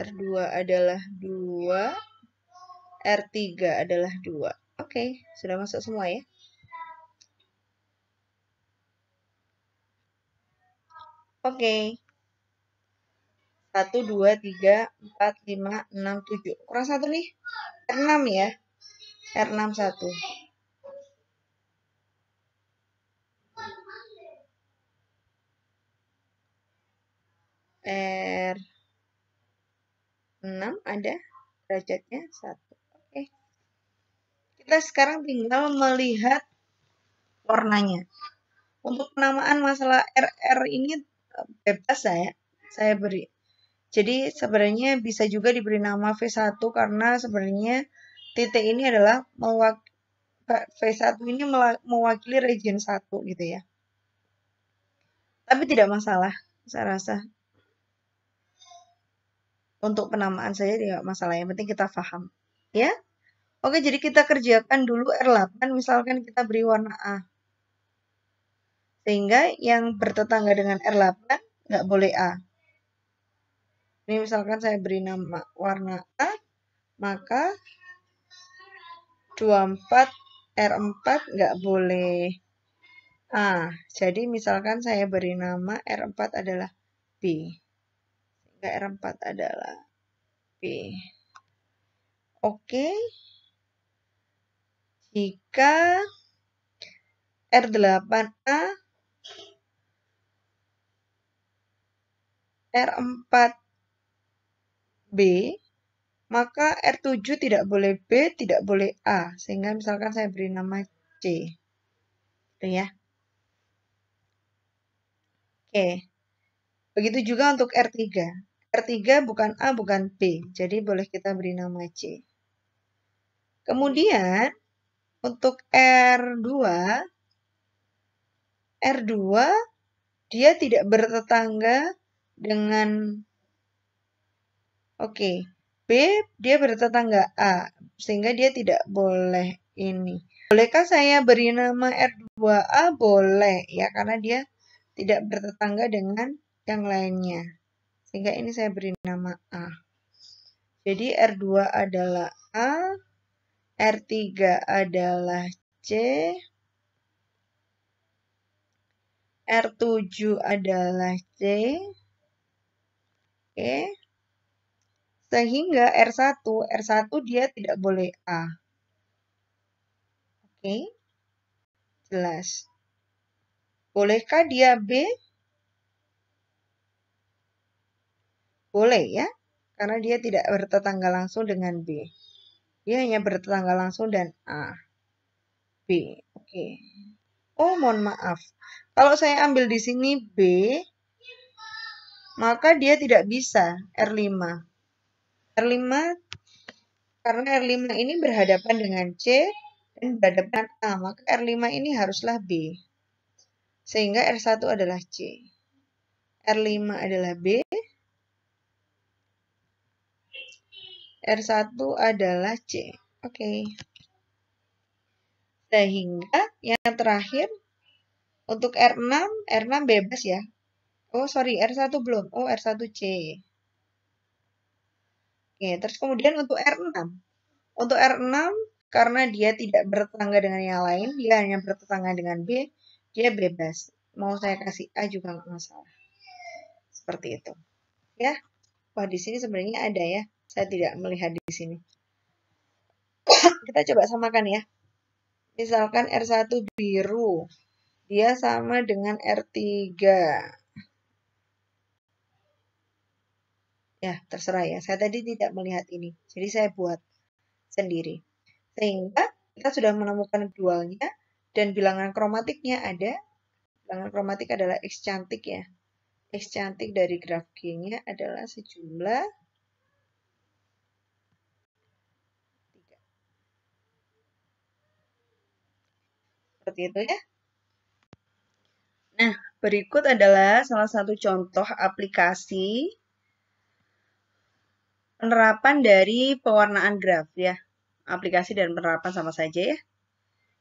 R2 adalah 2, R3 adalah 2. Oke, okay, sudah masuk semua ya. Oke. Okay. 1, 2, 3, 4, 5, 6, 7. Kurang satu nih. R6 ya. R6 1. 6 ada derajatnya 1. Oke. Kita sekarang tinggal melihat warnanya. Untuk penamaan masalah RR ini eh, bebas saya saya beri. Jadi sebenarnya bisa juga diberi nama V1 karena sebenarnya titik ini adalah V1 ini mewakili region 1 gitu ya. Tapi tidak masalah, saya rasa untuk penamaan saja tidak masalah yang penting kita paham ya oke jadi kita kerjakan dulu R8 misalkan kita beri warna A sehingga yang bertetangga dengan R8 nggak boleh A ini misalkan saya beri nama warna A maka 24 R4 nggak boleh A jadi misalkan saya beri nama R4 adalah B PR4 adalah P. Oke. Jika R8A R4B maka R7 tidak boleh B, tidak boleh A. Sehingga misalkan saya beri nama C. Itu ya. Oke. Begitu juga untuk R3. R R3 bukan A, bukan B. Jadi boleh kita beri nama C. Kemudian untuk R2, R2 dia tidak bertetangga dengan oke, okay, B dia bertetangga A sehingga dia tidak boleh ini. Bolehkah saya beri nama R2A? Boleh ya karena dia tidak bertetangga dengan yang lainnya. Sehingga ini saya beri nama A. Jadi R2 adalah A, R3 adalah C, R7 adalah C. Oke. Sehingga R1, R1 dia tidak boleh A. Oke. Jelas. Bolehkah dia B? Boleh ya, karena dia tidak bertetangga langsung dengan B. Dia hanya bertetangga langsung dan A. B. Oke. Okay. Oh, mohon maaf. Kalau saya ambil di sini B, maka dia tidak bisa R5. R5 karena R5 ini berhadapan dengan C dan berhadapan A, maka R5 ini haruslah B. Sehingga R1 adalah C. R5 adalah B, R1 adalah C. Oke. Okay. Sehingga yang terakhir untuk R6, R6 bebas ya. Oh, sorry, R1 belum. Oh, R1C. Oke, terus kemudian untuk R6. Untuk R6, karena dia tidak bertetangga dengan yang lain, dia hanya bertetangga dengan B, dia bebas. Mau saya kasih A juga nggak masalah. Seperti itu. Ya, wah di sini sebenarnya ada ya. Saya tidak melihat di sini. Kita coba samakan ya. Misalkan R1 biru, dia sama dengan R3. Ya, terserah ya. Saya tadi tidak melihat ini. Jadi saya buat sendiri. Sehingga kita sudah menemukan dualnya dan bilangan kromatiknya ada. Bilangan kromatik adalah X cantik ya. X cantik dari graf G-nya adalah sejumlah seperti itu ya. Nah, berikut adalah salah satu contoh aplikasi penerapan dari pewarnaan graf ya. Aplikasi dan penerapan sama saja ya.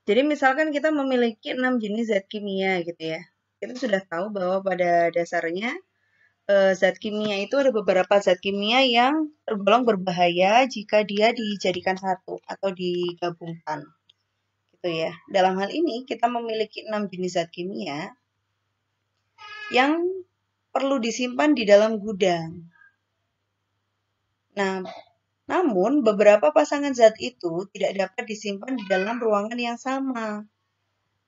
Jadi misalkan kita memiliki 6 jenis zat kimia gitu ya. Kita sudah tahu bahwa pada dasarnya eh, zat kimia itu ada beberapa zat kimia yang tergolong berbahaya jika dia dijadikan satu atau digabungkan gitu ya. Dalam hal ini kita memiliki enam jenis zat kimia yang perlu disimpan di dalam gudang. Nah, namun beberapa pasangan zat itu tidak dapat disimpan di dalam ruangan yang sama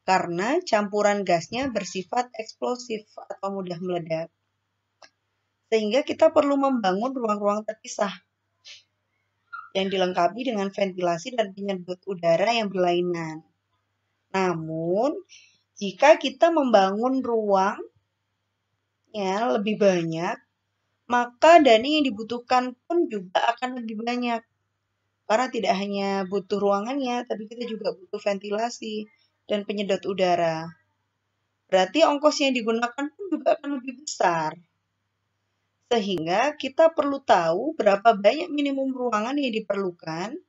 karena campuran gasnya bersifat eksplosif atau mudah meledak. Sehingga kita perlu membangun ruang-ruang terpisah yang dilengkapi dengan ventilasi dan penyedot udara yang berlainan. Namun, jika kita membangun ruang ya lebih banyak, maka dana yang dibutuhkan pun juga akan lebih banyak. Karena tidak hanya butuh ruangannya, tapi kita juga butuh ventilasi dan penyedot udara. Berarti ongkos yang digunakan pun juga akan lebih besar. Sehingga kita perlu tahu berapa banyak minimum ruangan yang diperlukan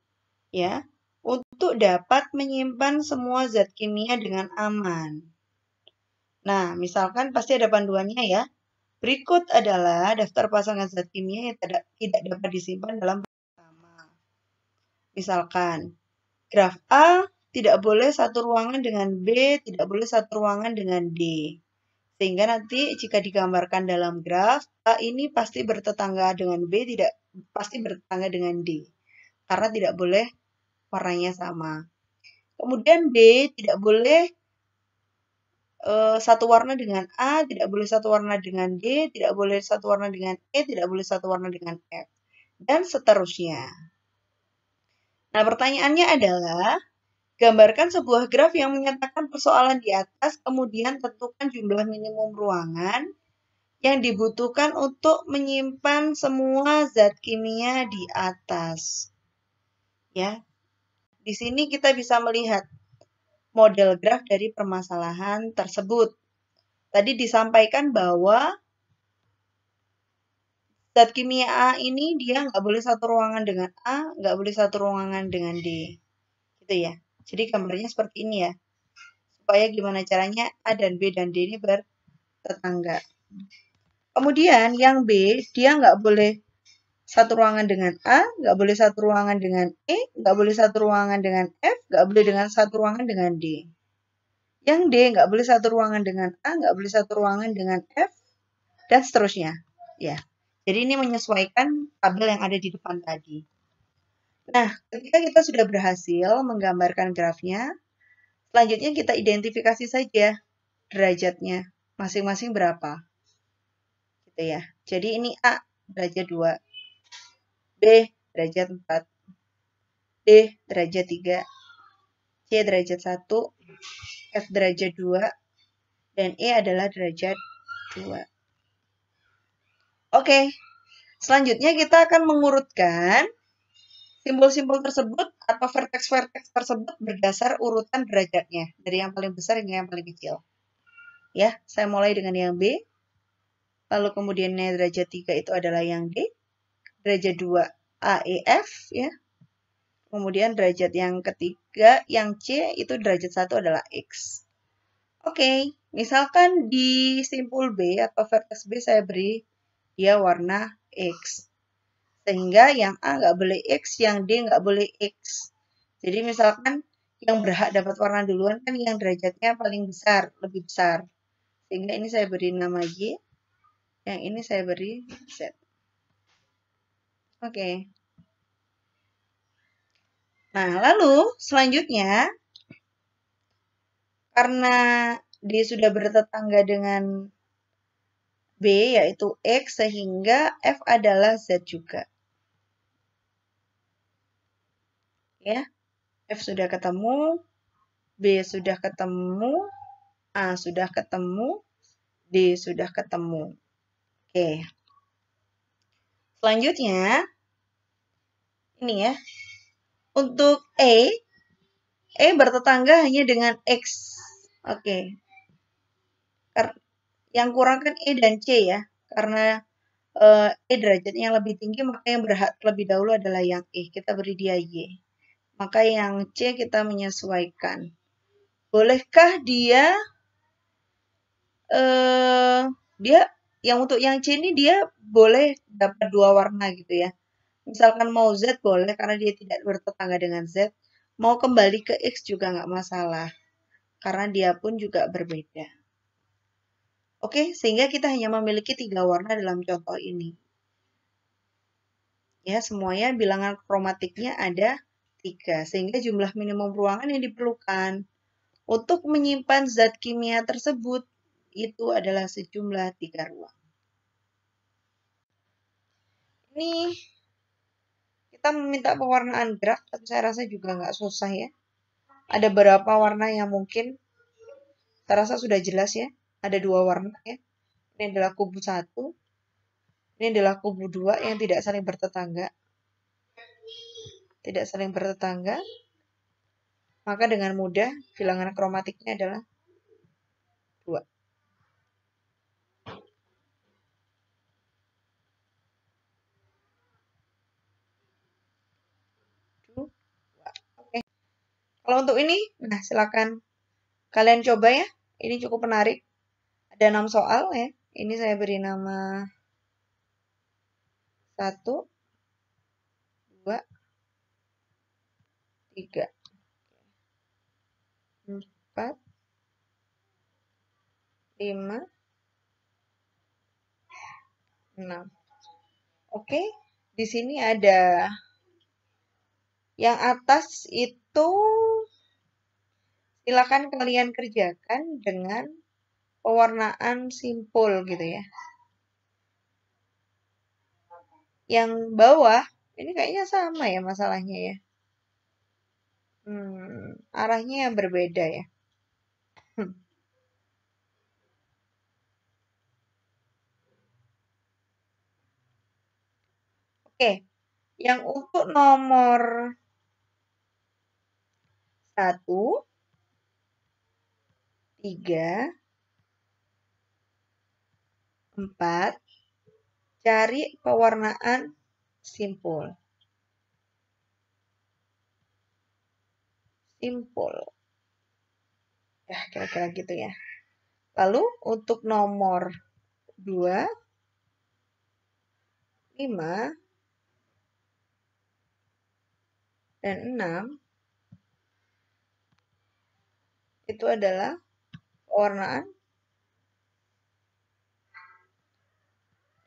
ya untuk dapat menyimpan semua zat kimia dengan aman. Nah, misalkan pasti ada panduannya ya. Berikut adalah daftar pasangan zat kimia yang tidak, dapat disimpan dalam pertama. Misalkan, graf A tidak boleh satu ruangan dengan B, tidak boleh satu ruangan dengan D. Sehingga nanti jika digambarkan dalam graf, A ini pasti bertetangga dengan B, tidak pasti bertetangga dengan D. Karena tidak boleh warnanya sama. Kemudian B tidak boleh eh, satu warna dengan A, tidak boleh satu warna dengan D, tidak boleh satu warna dengan E, tidak boleh satu warna dengan F, dan seterusnya. Nah, pertanyaannya adalah, Gambarkan sebuah graf yang menyatakan persoalan di atas, kemudian tentukan jumlah minimum ruangan yang dibutuhkan untuk menyimpan semua zat kimia di atas. Ya. Di sini kita bisa melihat model graf dari permasalahan tersebut. Tadi disampaikan bahwa zat kimia A ini dia nggak boleh satu ruangan dengan A, nggak boleh satu ruangan dengan D. Gitu ya. Jadi gambarnya seperti ini ya. Supaya gimana caranya A dan B dan D ini bertetangga. Kemudian yang B, dia nggak boleh satu ruangan dengan A, nggak boleh satu ruangan dengan E, nggak boleh satu ruangan dengan F, nggak boleh dengan satu ruangan dengan D. Yang D nggak boleh satu ruangan dengan A, nggak boleh satu ruangan dengan F, dan seterusnya. Ya, jadi ini menyesuaikan tabel yang ada di depan tadi. Nah, ketika kita sudah berhasil menggambarkan grafnya, selanjutnya kita identifikasi saja derajatnya masing-masing berapa. Gitu ya. Jadi ini A derajat 2, B derajat 4, D derajat 3, C derajat 1, F derajat 2, dan E adalah derajat 2. Oke, selanjutnya kita akan mengurutkan Simbol-simbol tersebut atau vertex-vertex tersebut berdasar urutan derajatnya dari yang paling besar hingga yang paling kecil. Ya, saya mulai dengan yang B. Lalu kemudian derajat 3 itu adalah yang D. Derajat 2 A E F ya. Kemudian derajat yang ketiga yang C itu derajat 1 adalah X. Oke, misalkan di simpul B atau vertex B saya beri dia warna X. Sehingga yang A nggak boleh X, yang D nggak boleh X. Jadi misalkan yang berhak dapat warna duluan kan yang derajatnya paling besar, lebih besar. Sehingga ini saya beri nama Y, yang ini saya beri Z. Oke. Okay. Nah, lalu selanjutnya karena D sudah bertetangga dengan B yaitu X sehingga F adalah Z juga. ya. F sudah ketemu, B sudah ketemu, A sudah ketemu, D sudah ketemu. Oke. Selanjutnya, ini ya. Untuk E, E bertetangga hanya dengan X. Oke. Yang kurang kan E dan C ya. Karena eh, E derajatnya yang lebih tinggi, maka yang berhak lebih dahulu adalah yang E. Kita beri dia Y. Maka yang C kita menyesuaikan. Bolehkah dia eh dia yang untuk yang C ini dia boleh dapat dua warna gitu ya. Misalkan mau Z boleh karena dia tidak bertetangga dengan Z. Mau kembali ke X juga nggak masalah. Karena dia pun juga berbeda. Oke, sehingga kita hanya memiliki tiga warna dalam contoh ini. Ya, semuanya bilangan kromatiknya ada 3, sehingga jumlah minimum ruangan yang diperlukan untuk menyimpan zat kimia tersebut itu adalah sejumlah 3 ruang. Ini kita meminta pewarnaan gerak, tapi saya rasa juga nggak susah ya. Ada berapa warna yang mungkin saya rasa sudah jelas ya. Ada dua warna ya. Ini adalah kubu satu, ini adalah kubu dua yang tidak saling bertetangga tidak saling bertetangga, maka dengan mudah bilangan kromatiknya adalah 2. Kalau untuk ini, nah silakan kalian coba ya. Ini cukup menarik. Ada enam soal ya. Ini saya beri nama satu. tiga empat lima enam oke di sini ada yang atas itu silakan kalian kerjakan dengan pewarnaan simpul gitu ya. Yang bawah ini kayaknya sama ya masalahnya ya. Hmm, arahnya yang berbeda ya. Oke, yang untuk nomor satu, tiga, empat, cari pewarnaan simpul. impul. Ya, kira-kira gitu ya. Lalu untuk nomor 2, 5, dan 6 itu adalah pewarnaan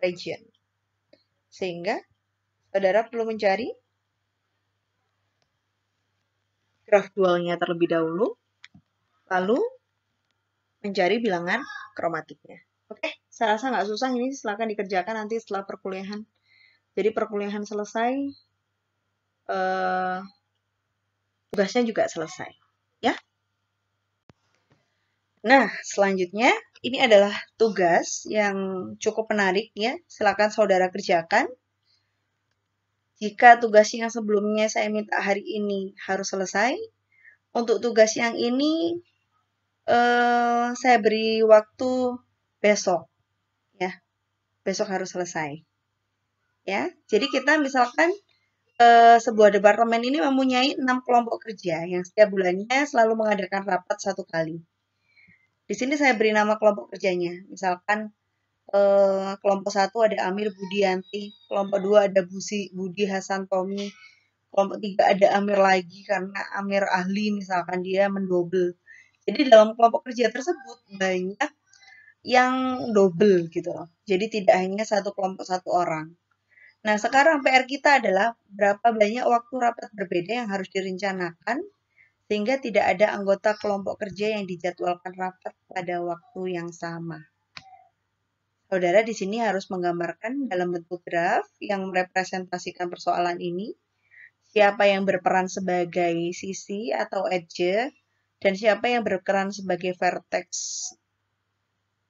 region. Sehingga saudara perlu mencari graf dualnya terlebih dahulu, lalu mencari bilangan kromatiknya. Oke, saya rasa nggak susah ini silahkan dikerjakan nanti setelah perkuliahan. Jadi perkuliahan selesai, uh, tugasnya juga selesai, ya. Nah, selanjutnya ini adalah tugas yang cukup menarik ya. Silakan saudara kerjakan. Jika tugas yang sebelumnya saya minta hari ini harus selesai, untuk tugas yang ini eh, saya beri waktu besok, ya, besok harus selesai, ya. Jadi kita misalkan eh, sebuah departemen ini mempunyai enam kelompok kerja yang setiap bulannya selalu mengadakan rapat satu kali. Di sini saya beri nama kelompok kerjanya, misalkan Eh, kelompok satu ada Amir Budianti, kelompok dua ada Busi, Budi Hasan Tommy, kelompok tiga ada Amir lagi karena Amir ahli misalkan dia mendobel. Jadi dalam kelompok kerja tersebut banyak yang double gitu loh. Jadi tidak hanya satu kelompok satu orang. Nah, sekarang PR kita adalah berapa banyak waktu rapat berbeda yang harus direncanakan sehingga tidak ada anggota kelompok kerja yang dijadwalkan rapat pada waktu yang sama. Saudara di sini harus menggambarkan dalam bentuk graf yang merepresentasikan persoalan ini. Siapa yang berperan sebagai sisi atau edge dan siapa yang berperan sebagai vertex.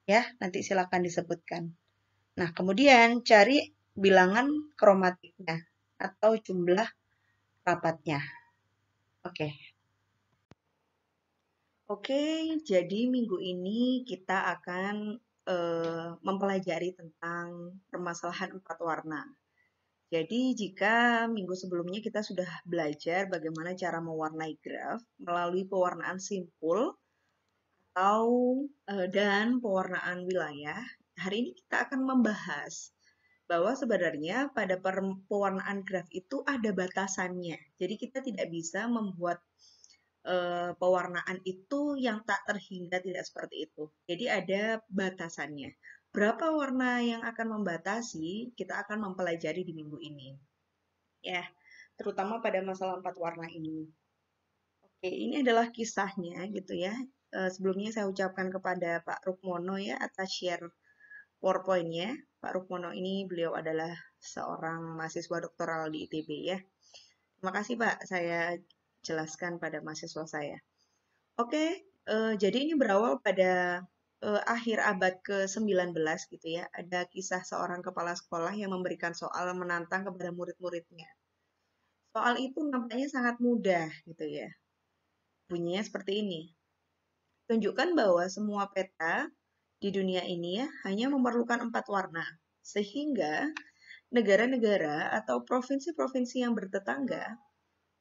Ya, nanti silakan disebutkan. Nah, kemudian cari bilangan kromatiknya atau jumlah rapatnya. Oke. Oke, jadi minggu ini kita akan uh, mempelajari tentang permasalahan empat warna. Jadi jika minggu sebelumnya kita sudah belajar bagaimana cara mewarnai graf melalui pewarnaan simpul atau uh, dan pewarnaan wilayah, hari ini kita akan membahas bahwa sebenarnya pada pewarnaan graf itu ada batasannya. Jadi kita tidak bisa membuat Eh, pewarnaan itu yang tak terhingga tidak seperti itu. Jadi ada batasannya. Berapa warna yang akan membatasi, kita akan mempelajari di minggu ini. Ya, terutama pada masalah empat warna ini. Oke, ini adalah kisahnya gitu ya. E, sebelumnya saya ucapkan kepada Pak Rukmono ya atas share PowerPoint-nya. Pak Rukmono ini beliau adalah seorang mahasiswa doktoral di ITB ya. Terima kasih Pak, saya jelaskan pada mahasiswa saya. Oke, eh, jadi ini berawal pada eh, akhir abad ke-19 gitu ya. Ada kisah seorang kepala sekolah yang memberikan soal menantang kepada murid-muridnya. Soal itu nampaknya sangat mudah gitu ya. Bunyinya seperti ini. Tunjukkan bahwa semua peta di dunia ini ya, hanya memerlukan empat warna. Sehingga negara-negara atau provinsi-provinsi yang bertetangga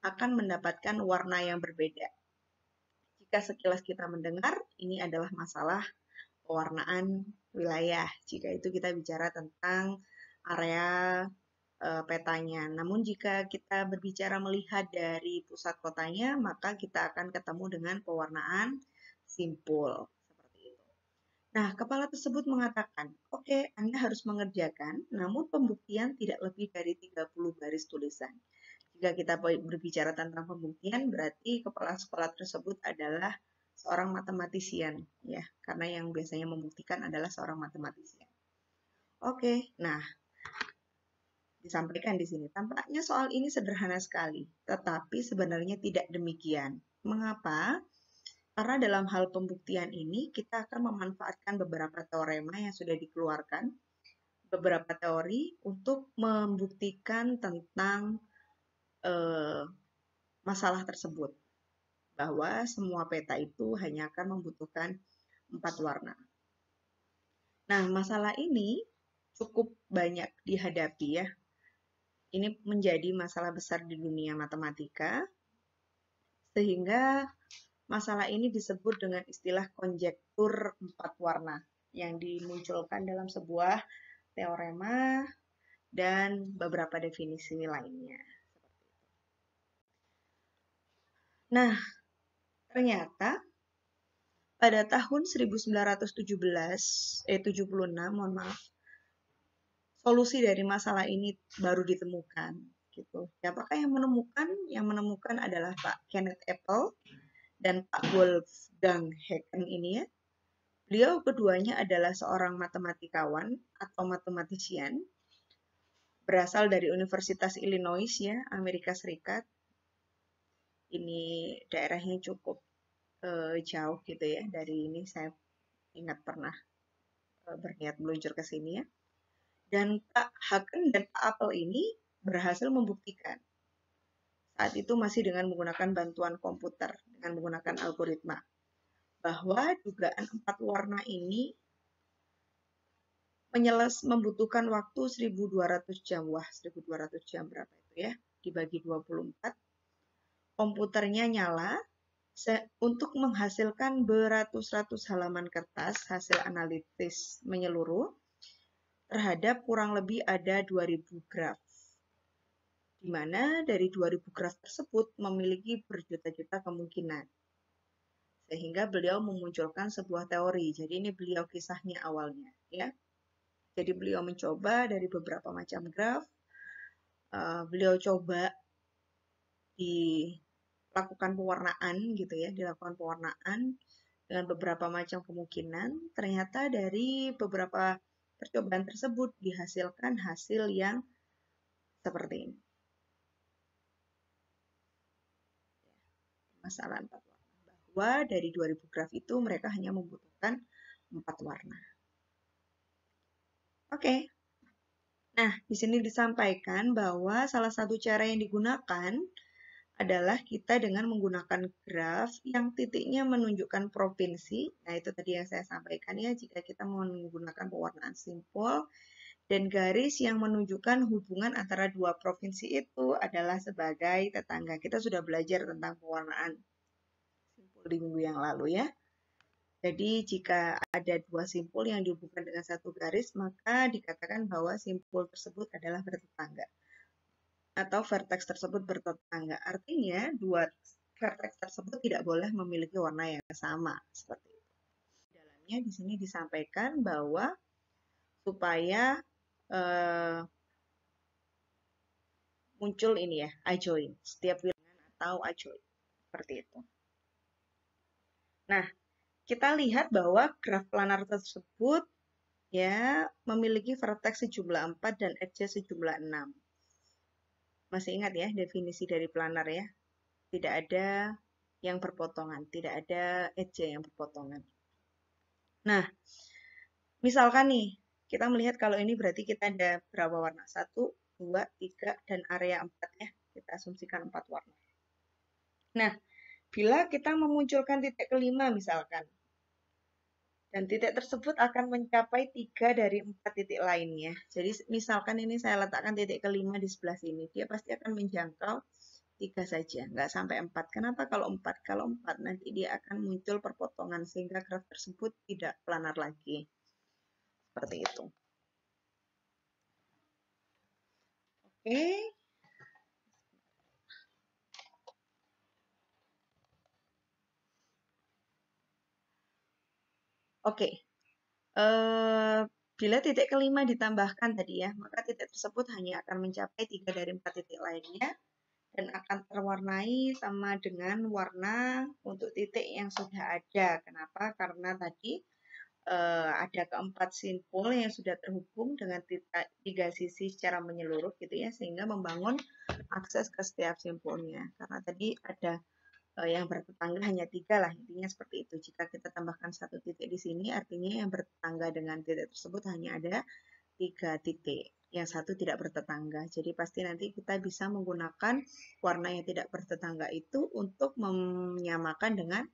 akan mendapatkan warna yang berbeda. Jika sekilas kita mendengar, ini adalah masalah pewarnaan wilayah. Jika itu kita bicara tentang area e, petanya. Namun jika kita berbicara melihat dari pusat kotanya, maka kita akan ketemu dengan pewarnaan simpul. seperti itu. Nah, kepala tersebut mengatakan, oke, okay, Anda harus mengerjakan, namun pembuktian tidak lebih dari 30 baris tulisan. Jika kita berbicara tentang pembuktian, berarti kepala sekolah tersebut adalah seorang matematisian, ya, karena yang biasanya membuktikan adalah seorang matematisian. Oke, nah disampaikan di sini. Tampaknya soal ini sederhana sekali, tetapi sebenarnya tidak demikian. Mengapa? Karena dalam hal pembuktian ini kita akan memanfaatkan beberapa teorema yang sudah dikeluarkan, beberapa teori untuk membuktikan tentang eh, masalah tersebut bahwa semua peta itu hanya akan membutuhkan empat warna. Nah, masalah ini cukup banyak dihadapi ya. Ini menjadi masalah besar di dunia matematika, sehingga masalah ini disebut dengan istilah konjektur empat warna yang dimunculkan dalam sebuah teorema dan beberapa definisi lainnya. Nah, ternyata pada tahun 1917 eh 76 mohon maaf solusi dari masalah ini baru ditemukan gitu siapakah yang menemukan yang menemukan adalah Pak Kenneth Apple dan Pak Wolfgang Hacken ini ya beliau keduanya adalah seorang matematikawan atau matematisian berasal dari Universitas Illinois ya Amerika Serikat ini daerahnya cukup uh, jauh gitu ya dari ini saya ingat pernah uh, berniat meluncur ke sini ya dan Pak Haken dan Pak Apple ini berhasil membuktikan saat itu masih dengan menggunakan bantuan komputer dengan menggunakan algoritma bahwa dugaan empat warna ini menyeles membutuhkan waktu 1200 jam wah 1200 jam berapa itu ya dibagi 24 komputernya nyala untuk menghasilkan beratus-ratus halaman kertas hasil analitis menyeluruh terhadap kurang lebih ada 2000 graf. Di mana dari 2000 graf tersebut memiliki berjuta-juta kemungkinan. Sehingga beliau memunculkan sebuah teori. Jadi ini beliau kisahnya awalnya, ya. Jadi beliau mencoba dari beberapa macam graf. Eh, beliau coba di lakukan pewarnaan gitu ya, dilakukan pewarnaan dengan beberapa macam kemungkinan, ternyata dari beberapa percobaan tersebut dihasilkan hasil yang seperti ini. masalah empat warna. Bahwa dari 2000 graf itu mereka hanya membutuhkan empat warna. Oke. Nah, di sini disampaikan bahwa salah satu cara yang digunakan adalah kita dengan menggunakan graf yang titiknya menunjukkan provinsi. Nah, itu tadi yang saya sampaikan ya, jika kita menggunakan pewarnaan simpul dan garis yang menunjukkan hubungan antara dua provinsi itu adalah sebagai tetangga. Kita sudah belajar tentang pewarnaan simpul di minggu yang lalu ya. Jadi jika ada dua simpul yang dihubungkan dengan satu garis, maka dikatakan bahwa simpul tersebut adalah bertetangga atau vertex tersebut bertetangga. Artinya dua vertex tersebut tidak boleh memiliki warna yang sama seperti itu. Dalamnya di sini disampaikan bahwa supaya eh, muncul ini ya, adjoin, setiap bilangan atau adjoin seperti itu. Nah, kita lihat bahwa graf planar tersebut ya memiliki vertex sejumlah 4 dan edge sejumlah 6. Masih ingat ya definisi dari planar ya? Tidak ada yang berpotongan, tidak ada edge yang berpotongan. Nah, misalkan nih, kita melihat kalau ini berarti kita ada berapa warna? Satu, dua, tiga dan area empat ya. Kita asumsikan empat warna. Nah, bila kita memunculkan titik kelima misalkan, dan titik tersebut akan mencapai tiga dari empat titik lainnya. Jadi misalkan ini saya letakkan titik kelima di sebelah sini. Dia pasti akan menjangkau tiga saja, nggak sampai empat. Kenapa kalau empat, Kalau empat, nanti dia akan muncul perpotongan sehingga graf tersebut tidak planar lagi. Seperti itu. Oke, Oke, eh, bila titik kelima ditambahkan tadi ya, maka titik tersebut hanya akan mencapai tiga dari empat titik lainnya dan akan terwarnai sama dengan warna untuk titik yang sudah ada. Kenapa? Karena tadi uh, ada keempat simpul yang sudah terhubung dengan tiga, tiga sisi secara menyeluruh gitu ya, sehingga membangun akses ke setiap simpulnya. Karena tadi ada Eh, yang bertetangga hanya tiga lah intinya seperti itu jika kita tambahkan satu titik di sini artinya yang bertetangga dengan titik tersebut hanya ada tiga titik yang satu tidak bertetangga jadi pasti nanti kita bisa menggunakan warna yang tidak bertetangga itu untuk menyamakan dengan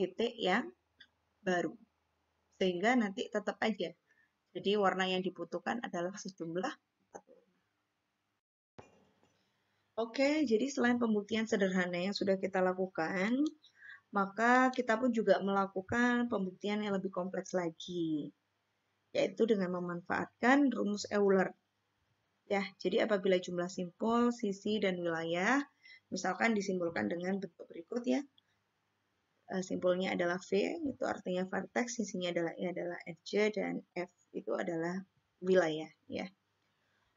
titik yang baru sehingga nanti tetap aja jadi warna yang dibutuhkan adalah sejumlah Oke, jadi selain pembuktian sederhana yang sudah kita lakukan, maka kita pun juga melakukan pembuktian yang lebih kompleks lagi, yaitu dengan memanfaatkan rumus Euler. Ya, jadi apabila jumlah simpul, sisi, dan wilayah, misalkan disimbolkan dengan bentuk berikut ya, eh, simpulnya adalah V, itu artinya vertex, sisinya adalah E adalah FJ, dan F itu adalah wilayah. ya.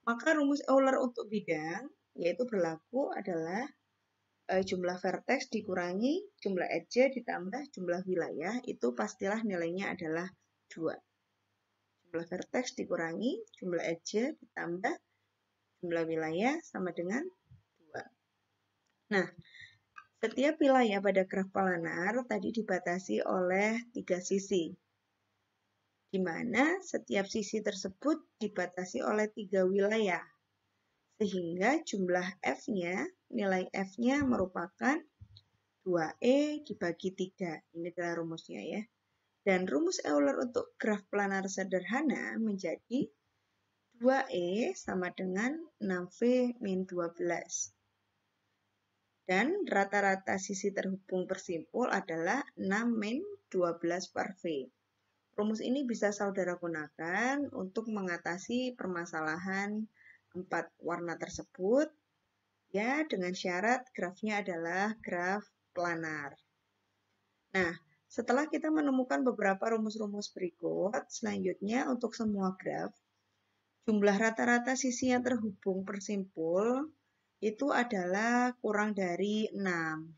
Maka rumus Euler untuk bidang yaitu berlaku adalah eh, jumlah vertex dikurangi jumlah edge ditambah jumlah wilayah, itu pastilah nilainya adalah 2. Jumlah vertex dikurangi jumlah edge ditambah jumlah wilayah sama dengan 2. Nah, setiap wilayah pada graf planar tadi dibatasi oleh tiga sisi, di mana setiap sisi tersebut dibatasi oleh tiga wilayah, sehingga jumlah F-nya, nilai F-nya merupakan 2E dibagi 3. Ini adalah rumusnya ya. Dan rumus Euler untuk graf planar sederhana menjadi 2E sama dengan 6V min 12 dan rata-rata sisi terhubung bersimpul adalah 6 min 12 per V. Rumus ini bisa saudara gunakan untuk mengatasi permasalahan empat warna tersebut ya dengan syarat grafnya adalah graf planar. Nah, setelah kita menemukan beberapa rumus-rumus berikut, selanjutnya untuk semua graf, jumlah rata-rata sisi yang terhubung persimpul itu adalah kurang dari 6.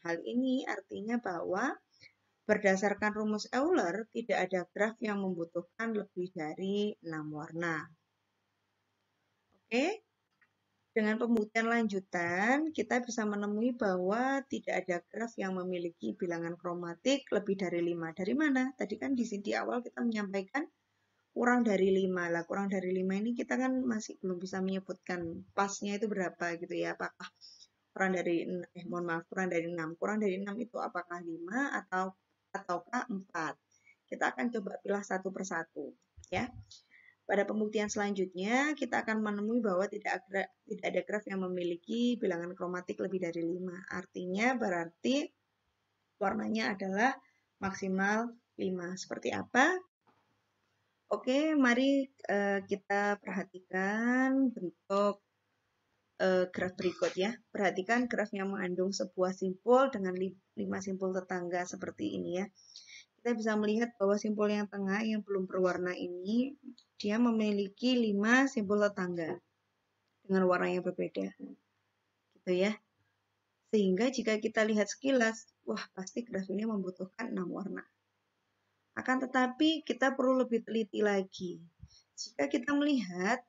Hal ini artinya bahwa berdasarkan rumus Euler, tidak ada graf yang membutuhkan lebih dari 6 warna. Oke. Dengan pembuktian lanjutan, kita bisa menemui bahwa tidak ada graf yang memiliki bilangan kromatik lebih dari 5. Dari mana? Tadi kan di sini di awal kita menyampaikan kurang dari 5. Lah, kurang dari 5 ini kita kan masih belum bisa menyebutkan pasnya itu berapa gitu ya. Apakah kurang dari eh mohon maaf, kurang dari 6. Kurang dari 6 itu apakah 5 atau ataukah 4? Kita akan coba pilih satu persatu ya. Pada pembuktian selanjutnya, kita akan menemui bahwa tidak ada, tidak ada graf yang memiliki bilangan kromatik lebih dari 5. Artinya berarti warnanya adalah maksimal 5. Seperti apa? Oke, mari eh, kita perhatikan bentuk eh, graf berikut ya. Perhatikan graf yang mengandung sebuah simpul dengan 5 simpul tetangga seperti ini ya kita bisa melihat bahwa simpul yang tengah yang belum berwarna ini dia memiliki lima simpul tetangga dengan warna yang berbeda. Gitu ya. Sehingga jika kita lihat sekilas, wah pasti graf ini membutuhkan enam warna. Akan tetapi kita perlu lebih teliti lagi. Jika kita melihat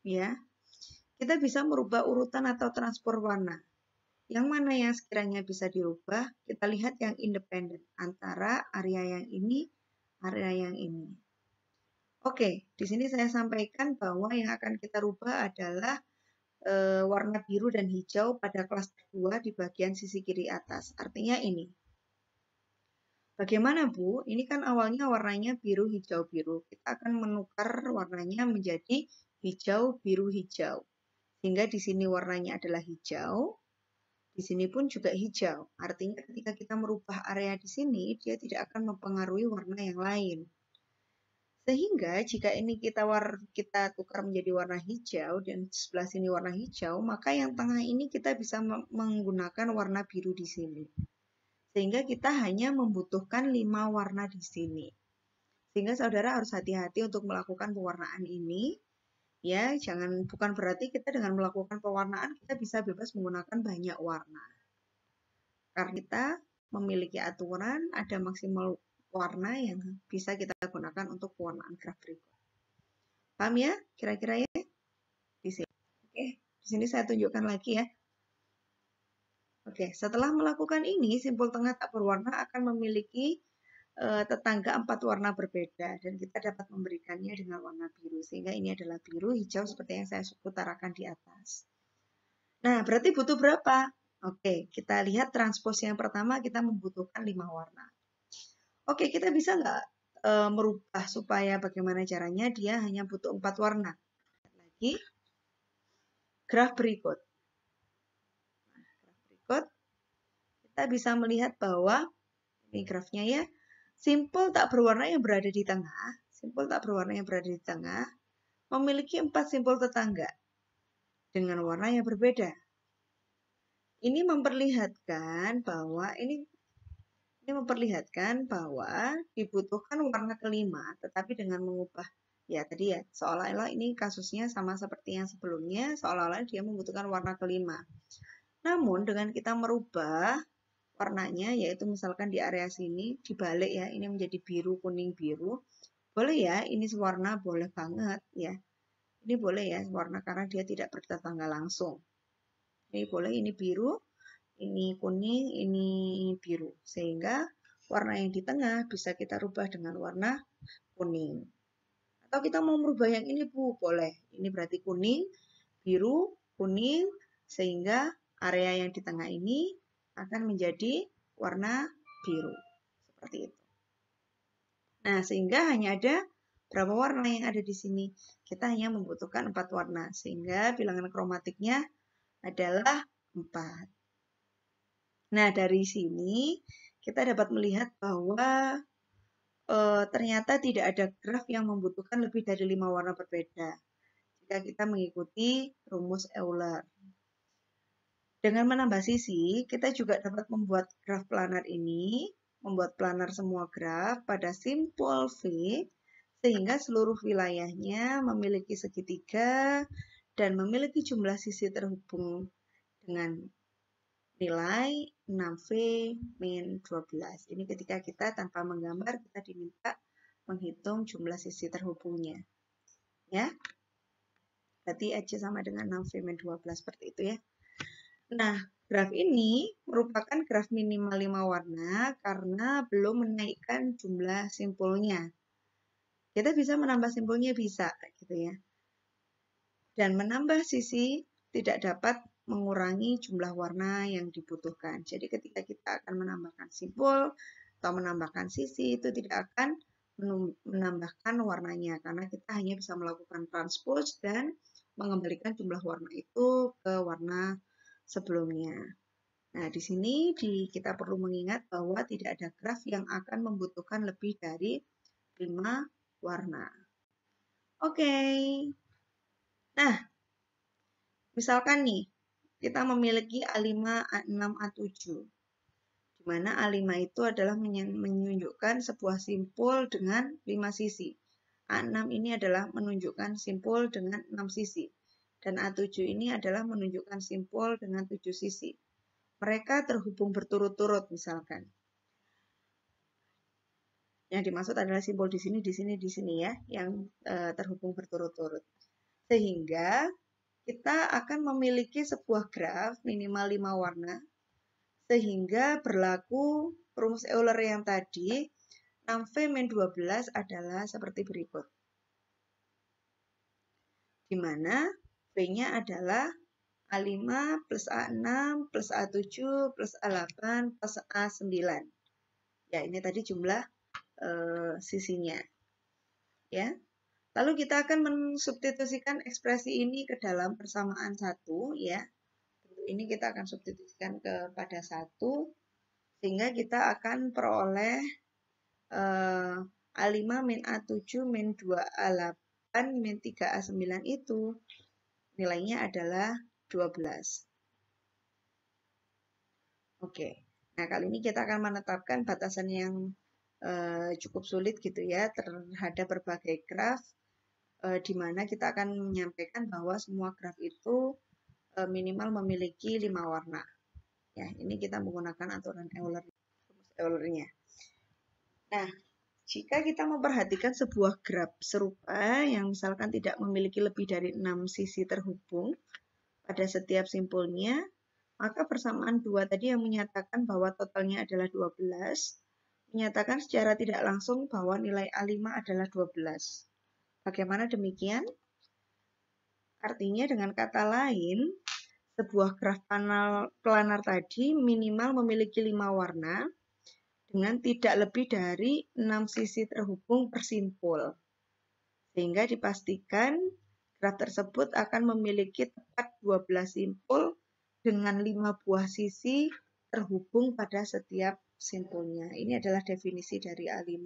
ya, kita bisa merubah urutan atau transfer warna. Yang mana yang sekiranya bisa diubah, Kita lihat yang independen antara area yang ini, area yang ini. Oke, di sini saya sampaikan bahwa yang akan kita rubah adalah e, warna biru dan hijau pada kelas 2 di bagian sisi kiri atas. Artinya ini. Bagaimana Bu? Ini kan awalnya warnanya biru-hijau-biru. Kita akan menukar warnanya menjadi hijau-biru-hijau. Sehingga di sini warnanya adalah hijau, di sini pun juga hijau, artinya ketika kita merubah area di sini, dia tidak akan mempengaruhi warna yang lain. Sehingga jika ini kita war kita tukar menjadi warna hijau dan sebelah sini warna hijau, maka yang tengah ini kita bisa menggunakan warna biru di sini. Sehingga kita hanya membutuhkan 5 warna di sini. Sehingga saudara harus hati-hati untuk melakukan pewarnaan ini ya jangan bukan berarti kita dengan melakukan pewarnaan kita bisa bebas menggunakan banyak warna karena kita memiliki aturan ada maksimal warna yang bisa kita gunakan untuk pewarnaan graf berikut paham ya kira-kira ya di sini oke di sini saya tunjukkan lagi ya oke setelah melakukan ini simpul tengah tak berwarna akan memiliki Eh, tetangga empat warna berbeda dan kita dapat memberikannya dengan warna biru sehingga ini adalah biru hijau seperti yang saya utarakan di atas. Nah, berarti butuh berapa? Oke, kita lihat transpos yang pertama kita membutuhkan lima warna. Oke, kita bisa nggak e, merubah supaya bagaimana caranya dia hanya butuh empat warna. Lagi, graf berikut. Nah, graf berikut, kita bisa melihat bahwa ini grafnya ya, Simpul tak berwarna yang berada di tengah, simpul tak berwarna yang berada di tengah, memiliki empat simpul tetangga dengan warna yang berbeda. Ini memperlihatkan bahwa ini ini memperlihatkan bahwa dibutuhkan warna kelima, tetapi dengan mengubah ya tadi ya seolah-olah ini kasusnya sama seperti yang sebelumnya seolah-olah dia membutuhkan warna kelima. Namun dengan kita merubah warnanya yaitu misalkan di area sini dibalik ya ini menjadi biru kuning biru boleh ya ini warna boleh banget ya ini boleh ya warna karena dia tidak bertetangga langsung ini boleh ini biru ini kuning ini biru sehingga warna yang di tengah bisa kita rubah dengan warna kuning atau kita mau merubah yang ini bu boleh ini berarti kuning biru kuning sehingga area yang di tengah ini akan menjadi warna biru. Seperti itu. Nah, sehingga hanya ada berapa warna yang ada di sini. Kita hanya membutuhkan empat warna. Sehingga bilangan kromatiknya adalah empat. Nah, dari sini kita dapat melihat bahwa e, ternyata tidak ada graf yang membutuhkan lebih dari lima warna berbeda jika kita mengikuti rumus Euler. Dengan menambah sisi, kita juga dapat membuat graf planar ini, membuat planar semua graf pada simpul V, sehingga seluruh wilayahnya memiliki segitiga dan memiliki jumlah sisi terhubung dengan nilai 6V min 12. Ini ketika kita tanpa menggambar, kita diminta menghitung jumlah sisi terhubungnya. Ya, berarti aja sama dengan 6V min 12 seperti itu ya. Nah, graf ini merupakan graf minimal 5 warna karena belum menaikkan jumlah simpulnya. Kita bisa menambah simpulnya bisa gitu ya. Dan menambah sisi tidak dapat mengurangi jumlah warna yang dibutuhkan. Jadi ketika kita akan menambahkan simpul atau menambahkan sisi itu tidak akan menambahkan warnanya karena kita hanya bisa melakukan transpose dan mengembalikan jumlah warna itu ke warna sebelumnya. Nah, di sini di, kita perlu mengingat bahwa tidak ada graf yang akan membutuhkan lebih dari 5 warna. Oke. Okay. Nah, misalkan nih, kita memiliki A5, A6, A7. Di mana A5 itu adalah menunjukkan sebuah simpul dengan 5 sisi. A6 ini adalah menunjukkan simpul dengan 6 sisi dan A7 ini adalah menunjukkan simpul dengan tujuh sisi. Mereka terhubung berturut-turut misalkan. Yang dimaksud adalah simpul di sini, di sini, di sini ya, yang e, terhubung berturut-turut. Sehingga kita akan memiliki sebuah graf minimal lima warna sehingga berlaku rumus Euler yang tadi 6V 12 adalah seperti berikut. Di mana B-nya adalah A5 plus A6 plus A7 plus A8 plus A9. Ya, ini tadi jumlah e, sisinya. Ya. Lalu kita akan mensubstitusikan ekspresi ini ke dalam persamaan satu, ya. Ini kita akan substitusikan kepada satu, sehingga kita akan peroleh e, eh, A5 min A7 min 2A8 min 3A9 itu nilainya adalah 12. Oke, nah kali ini kita akan menetapkan batasan yang eh, cukup sulit gitu ya terhadap berbagai graf eh, di mana kita akan menyampaikan bahwa semua graf itu eh, minimal memiliki lima warna. Ya, ini kita menggunakan aturan Euler, Eulernya. Nah, jika kita memperhatikan sebuah graf serupa yang misalkan tidak memiliki lebih dari enam sisi terhubung pada setiap simpulnya, maka persamaan dua tadi yang menyatakan bahwa totalnya adalah 12, menyatakan secara tidak langsung bahwa nilai A5 adalah 12. Bagaimana demikian? Artinya dengan kata lain, sebuah graf planar, tadi minimal memiliki lima warna, dengan tidak lebih dari 6 sisi terhubung per Sehingga dipastikan graf tersebut akan memiliki tepat 12 simpul dengan 5 buah sisi terhubung pada setiap simpulnya. Ini adalah definisi dari A5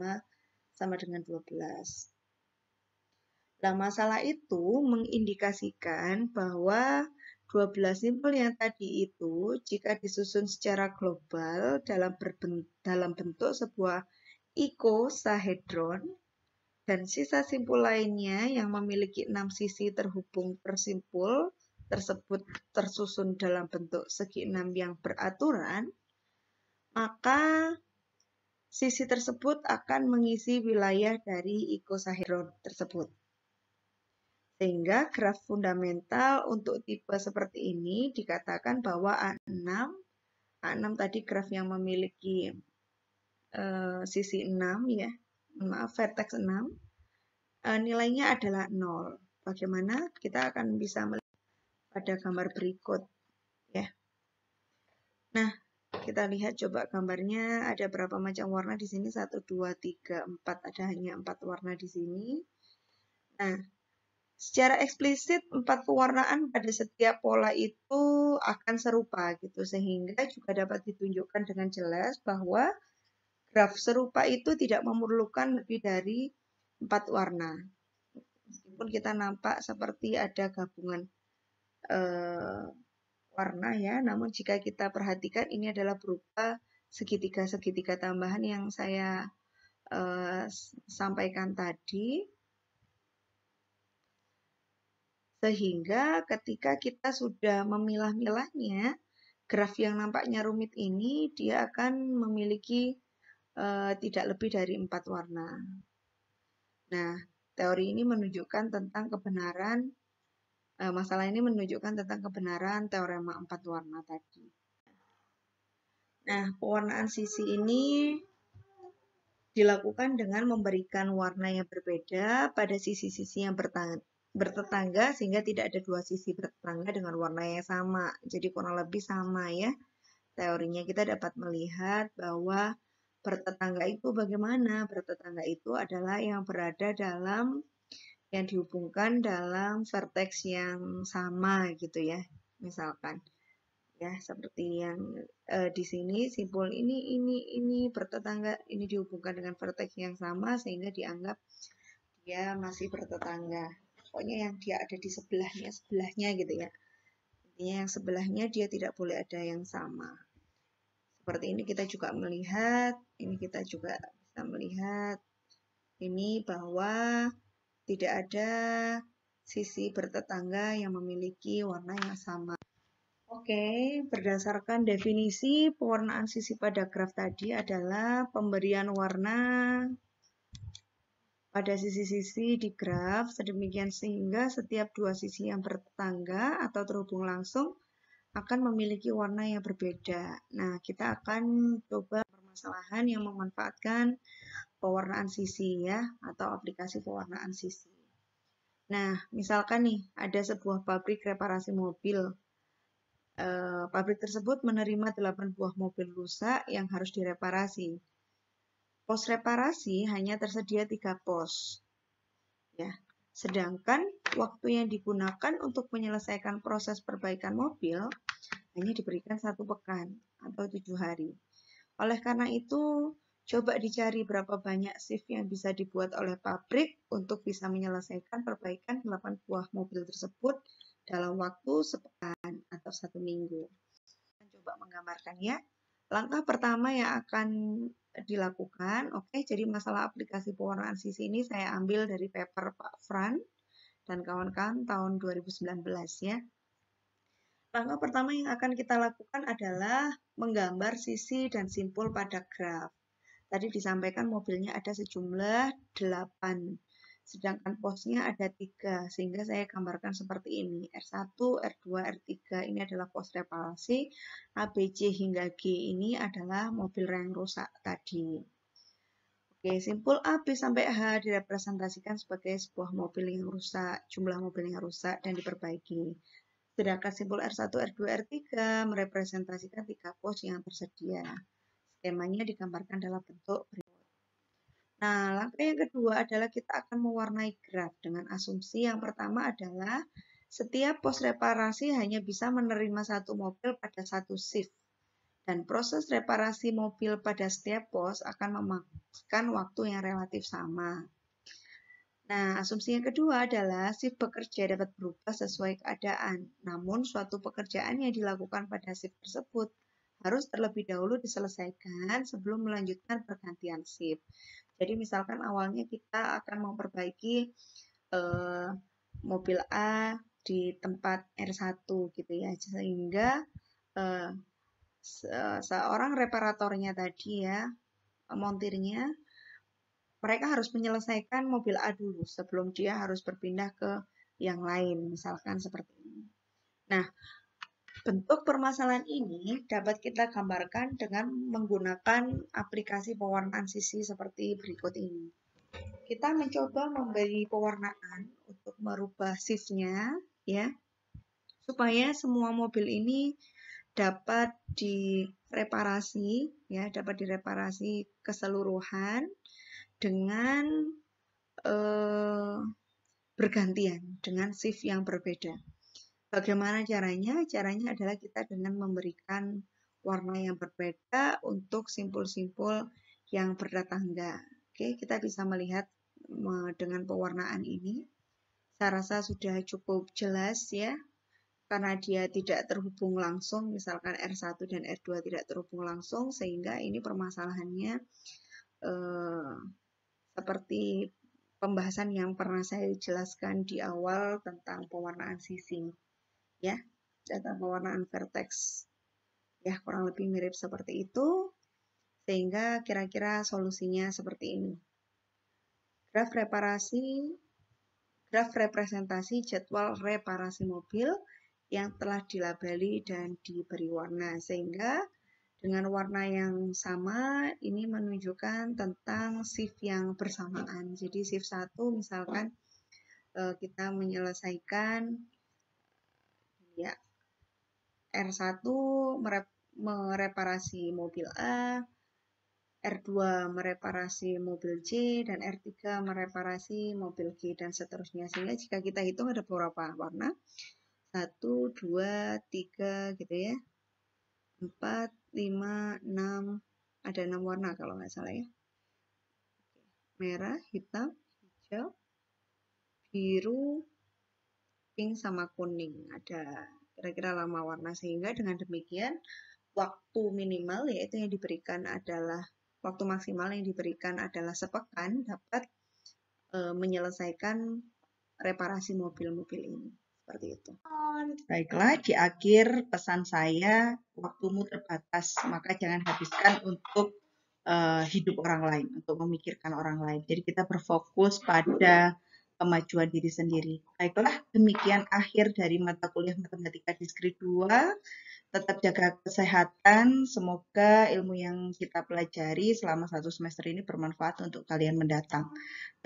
sama dengan 12. Nah, masalah itu mengindikasikan bahwa 12 simpul yang tadi itu jika disusun secara global dalam, dalam bentuk sebuah ikosahedron dan sisa simpul lainnya yang memiliki enam sisi terhubung per simpul tersebut tersusun dalam bentuk segi enam yang beraturan, maka sisi tersebut akan mengisi wilayah dari ikosahedron tersebut. Sehingga graf fundamental untuk tipe seperti ini dikatakan bahwa A6, A6 tadi graf yang memiliki uh, sisi 6 ya, maaf vertex 6, uh, eh, nilainya adalah 0. Bagaimana? Kita akan bisa melihat pada gambar berikut ya. Nah, kita lihat coba gambarnya ada berapa macam warna di sini 1 2 3 4 ada hanya 4 warna di sini. Nah, secara eksplisit empat pewarnaan pada setiap pola itu akan serupa gitu sehingga juga dapat ditunjukkan dengan jelas bahwa graf serupa itu tidak memerlukan lebih dari empat warna meskipun kita nampak seperti ada gabungan eh, warna ya namun jika kita perhatikan ini adalah berupa segitiga-segitiga tambahan yang saya eh, sampaikan tadi Sehingga ketika kita sudah memilah-milahnya, graf yang nampaknya rumit ini dia akan memiliki e, tidak lebih dari empat warna. Nah, teori ini menunjukkan tentang kebenaran e, masalah ini menunjukkan tentang kebenaran teorema empat warna tadi. Nah, pewarnaan sisi ini dilakukan dengan memberikan warna yang berbeda pada sisi-sisi yang bertang bertetangga sehingga tidak ada dua sisi bertetangga dengan warna yang sama. Jadi kurang lebih sama ya. Teorinya kita dapat melihat bahwa bertetangga itu bagaimana? Bertetangga itu adalah yang berada dalam yang dihubungkan dalam vertex yang sama gitu ya. Misalkan ya seperti yang e, di sini simbol ini ini ini bertetangga ini dihubungkan dengan vertex yang sama sehingga dianggap dia masih bertetangga pokoknya yang dia ada di sebelahnya iya. sebelahnya gitu ya iya. intinya yang sebelahnya dia tidak boleh ada yang sama seperti ini kita juga melihat ini kita juga bisa melihat ini bahwa tidak ada sisi bertetangga yang memiliki warna yang sama Oke, berdasarkan definisi pewarnaan sisi pada graf tadi adalah pemberian warna pada sisi-sisi di graf sedemikian sehingga setiap dua sisi yang bertetangga atau terhubung langsung akan memiliki warna yang berbeda. Nah, kita akan coba permasalahan yang memanfaatkan pewarnaan sisi ya atau aplikasi pewarnaan sisi. Nah, misalkan nih ada sebuah pabrik reparasi mobil. E, pabrik tersebut menerima 8 buah mobil rusak yang harus direparasi. Pos reparasi hanya tersedia tiga pos. Ya, sedangkan waktu yang digunakan untuk menyelesaikan proses perbaikan mobil hanya diberikan satu pekan atau tujuh hari. Oleh karena itu, coba dicari berapa banyak shift yang bisa dibuat oleh pabrik untuk bisa menyelesaikan perbaikan 8 buah mobil tersebut dalam waktu sepekan atau satu minggu. Coba menggambarkan ya. Langkah pertama yang akan dilakukan. Oke, jadi masalah aplikasi pewarnaan sisi ini saya ambil dari paper Pak Fran dan kawan-kawan tahun 2019 ya. Langkah pertama yang akan kita lakukan adalah menggambar sisi dan simpul pada graf. Tadi disampaikan mobilnya ada sejumlah 8 sedangkan posnya ada tiga sehingga saya gambarkan seperti ini R1, R2, R3 ini adalah pos b ABC hingga G ini adalah mobil yang rusak tadi Oke, simpul A, B sampai H direpresentasikan sebagai sebuah mobil yang rusak, jumlah mobil yang rusak dan diperbaiki. Sedangkan simpul R1, R2, R3 merepresentasikan tiga pos yang tersedia. Skemanya digambarkan dalam bentuk berikut. Nah, langkah yang kedua adalah kita akan mewarnai graf dengan asumsi yang pertama adalah setiap pos reparasi hanya bisa menerima satu mobil pada satu shift. Dan proses reparasi mobil pada setiap pos akan memakan waktu yang relatif sama. Nah, asumsi yang kedua adalah shift bekerja dapat berubah sesuai keadaan. Namun, suatu pekerjaan yang dilakukan pada shift tersebut harus terlebih dahulu diselesaikan sebelum melanjutkan pergantian shift. Jadi misalkan awalnya kita akan memperbaiki eh, mobil A di tempat R1 gitu ya sehingga eh, se seorang reparatornya tadi ya montirnya mereka harus menyelesaikan mobil A dulu sebelum dia harus berpindah ke yang lain misalkan seperti ini. Nah, Bentuk permasalahan ini dapat kita gambarkan dengan menggunakan aplikasi pewarnaan sisi seperti berikut ini. Kita mencoba memberi pewarnaan untuk merubah shift-nya, ya, supaya semua mobil ini dapat direparasi, ya, dapat direparasi keseluruhan dengan eh, bergantian dengan shift yang berbeda. Bagaimana caranya? Caranya adalah kita dengan memberikan warna yang berbeda untuk simpul-simpul yang berdatangga. Oke, kita bisa melihat dengan pewarnaan ini. Saya rasa sudah cukup jelas ya, karena dia tidak terhubung langsung, misalkan R1 dan R2 tidak terhubung langsung, sehingga ini permasalahannya eh, seperti pembahasan yang pernah saya jelaskan di awal tentang pewarnaan sisi ya data pewarnaan vertex ya kurang lebih mirip seperti itu sehingga kira-kira solusinya seperti ini graf reparasi graf representasi jadwal reparasi mobil yang telah dilabeli dan diberi warna sehingga dengan warna yang sama ini menunjukkan tentang shift yang bersamaan jadi shift 1 misalkan eh, kita menyelesaikan ya R1 merep mereparasi mobil A R2 mereparasi mobil C dan R3 mereparasi mobil G dan seterusnya sehingga jika kita hitung ada berapa warna 1 2 3 gitu ya 4 5 6 ada 6 warna kalau nggak salah ya merah hitam hijau biru pink sama kuning. Ada kira-kira lama warna sehingga dengan demikian waktu minimal yaitu yang diberikan adalah waktu maksimal yang diberikan adalah sepekan dapat e, menyelesaikan reparasi mobil-mobil ini seperti itu. Baiklah, di akhir pesan saya waktumu terbatas maka jangan habiskan untuk uh, hidup orang lain, untuk memikirkan orang lain. Jadi kita berfokus pada kemajuan diri sendiri. Baiklah, nah, demikian akhir dari mata kuliah Matematika Diskrit 2. Tetap jaga kesehatan, semoga ilmu yang kita pelajari selama satu semester ini bermanfaat untuk kalian mendatang,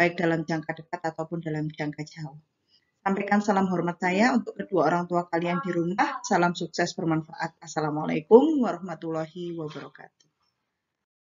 baik dalam jangka dekat ataupun dalam jangka jauh. Sampaikan salam hormat saya untuk kedua orang tua kalian di rumah. Salam sukses bermanfaat. Assalamualaikum warahmatullahi wabarakatuh.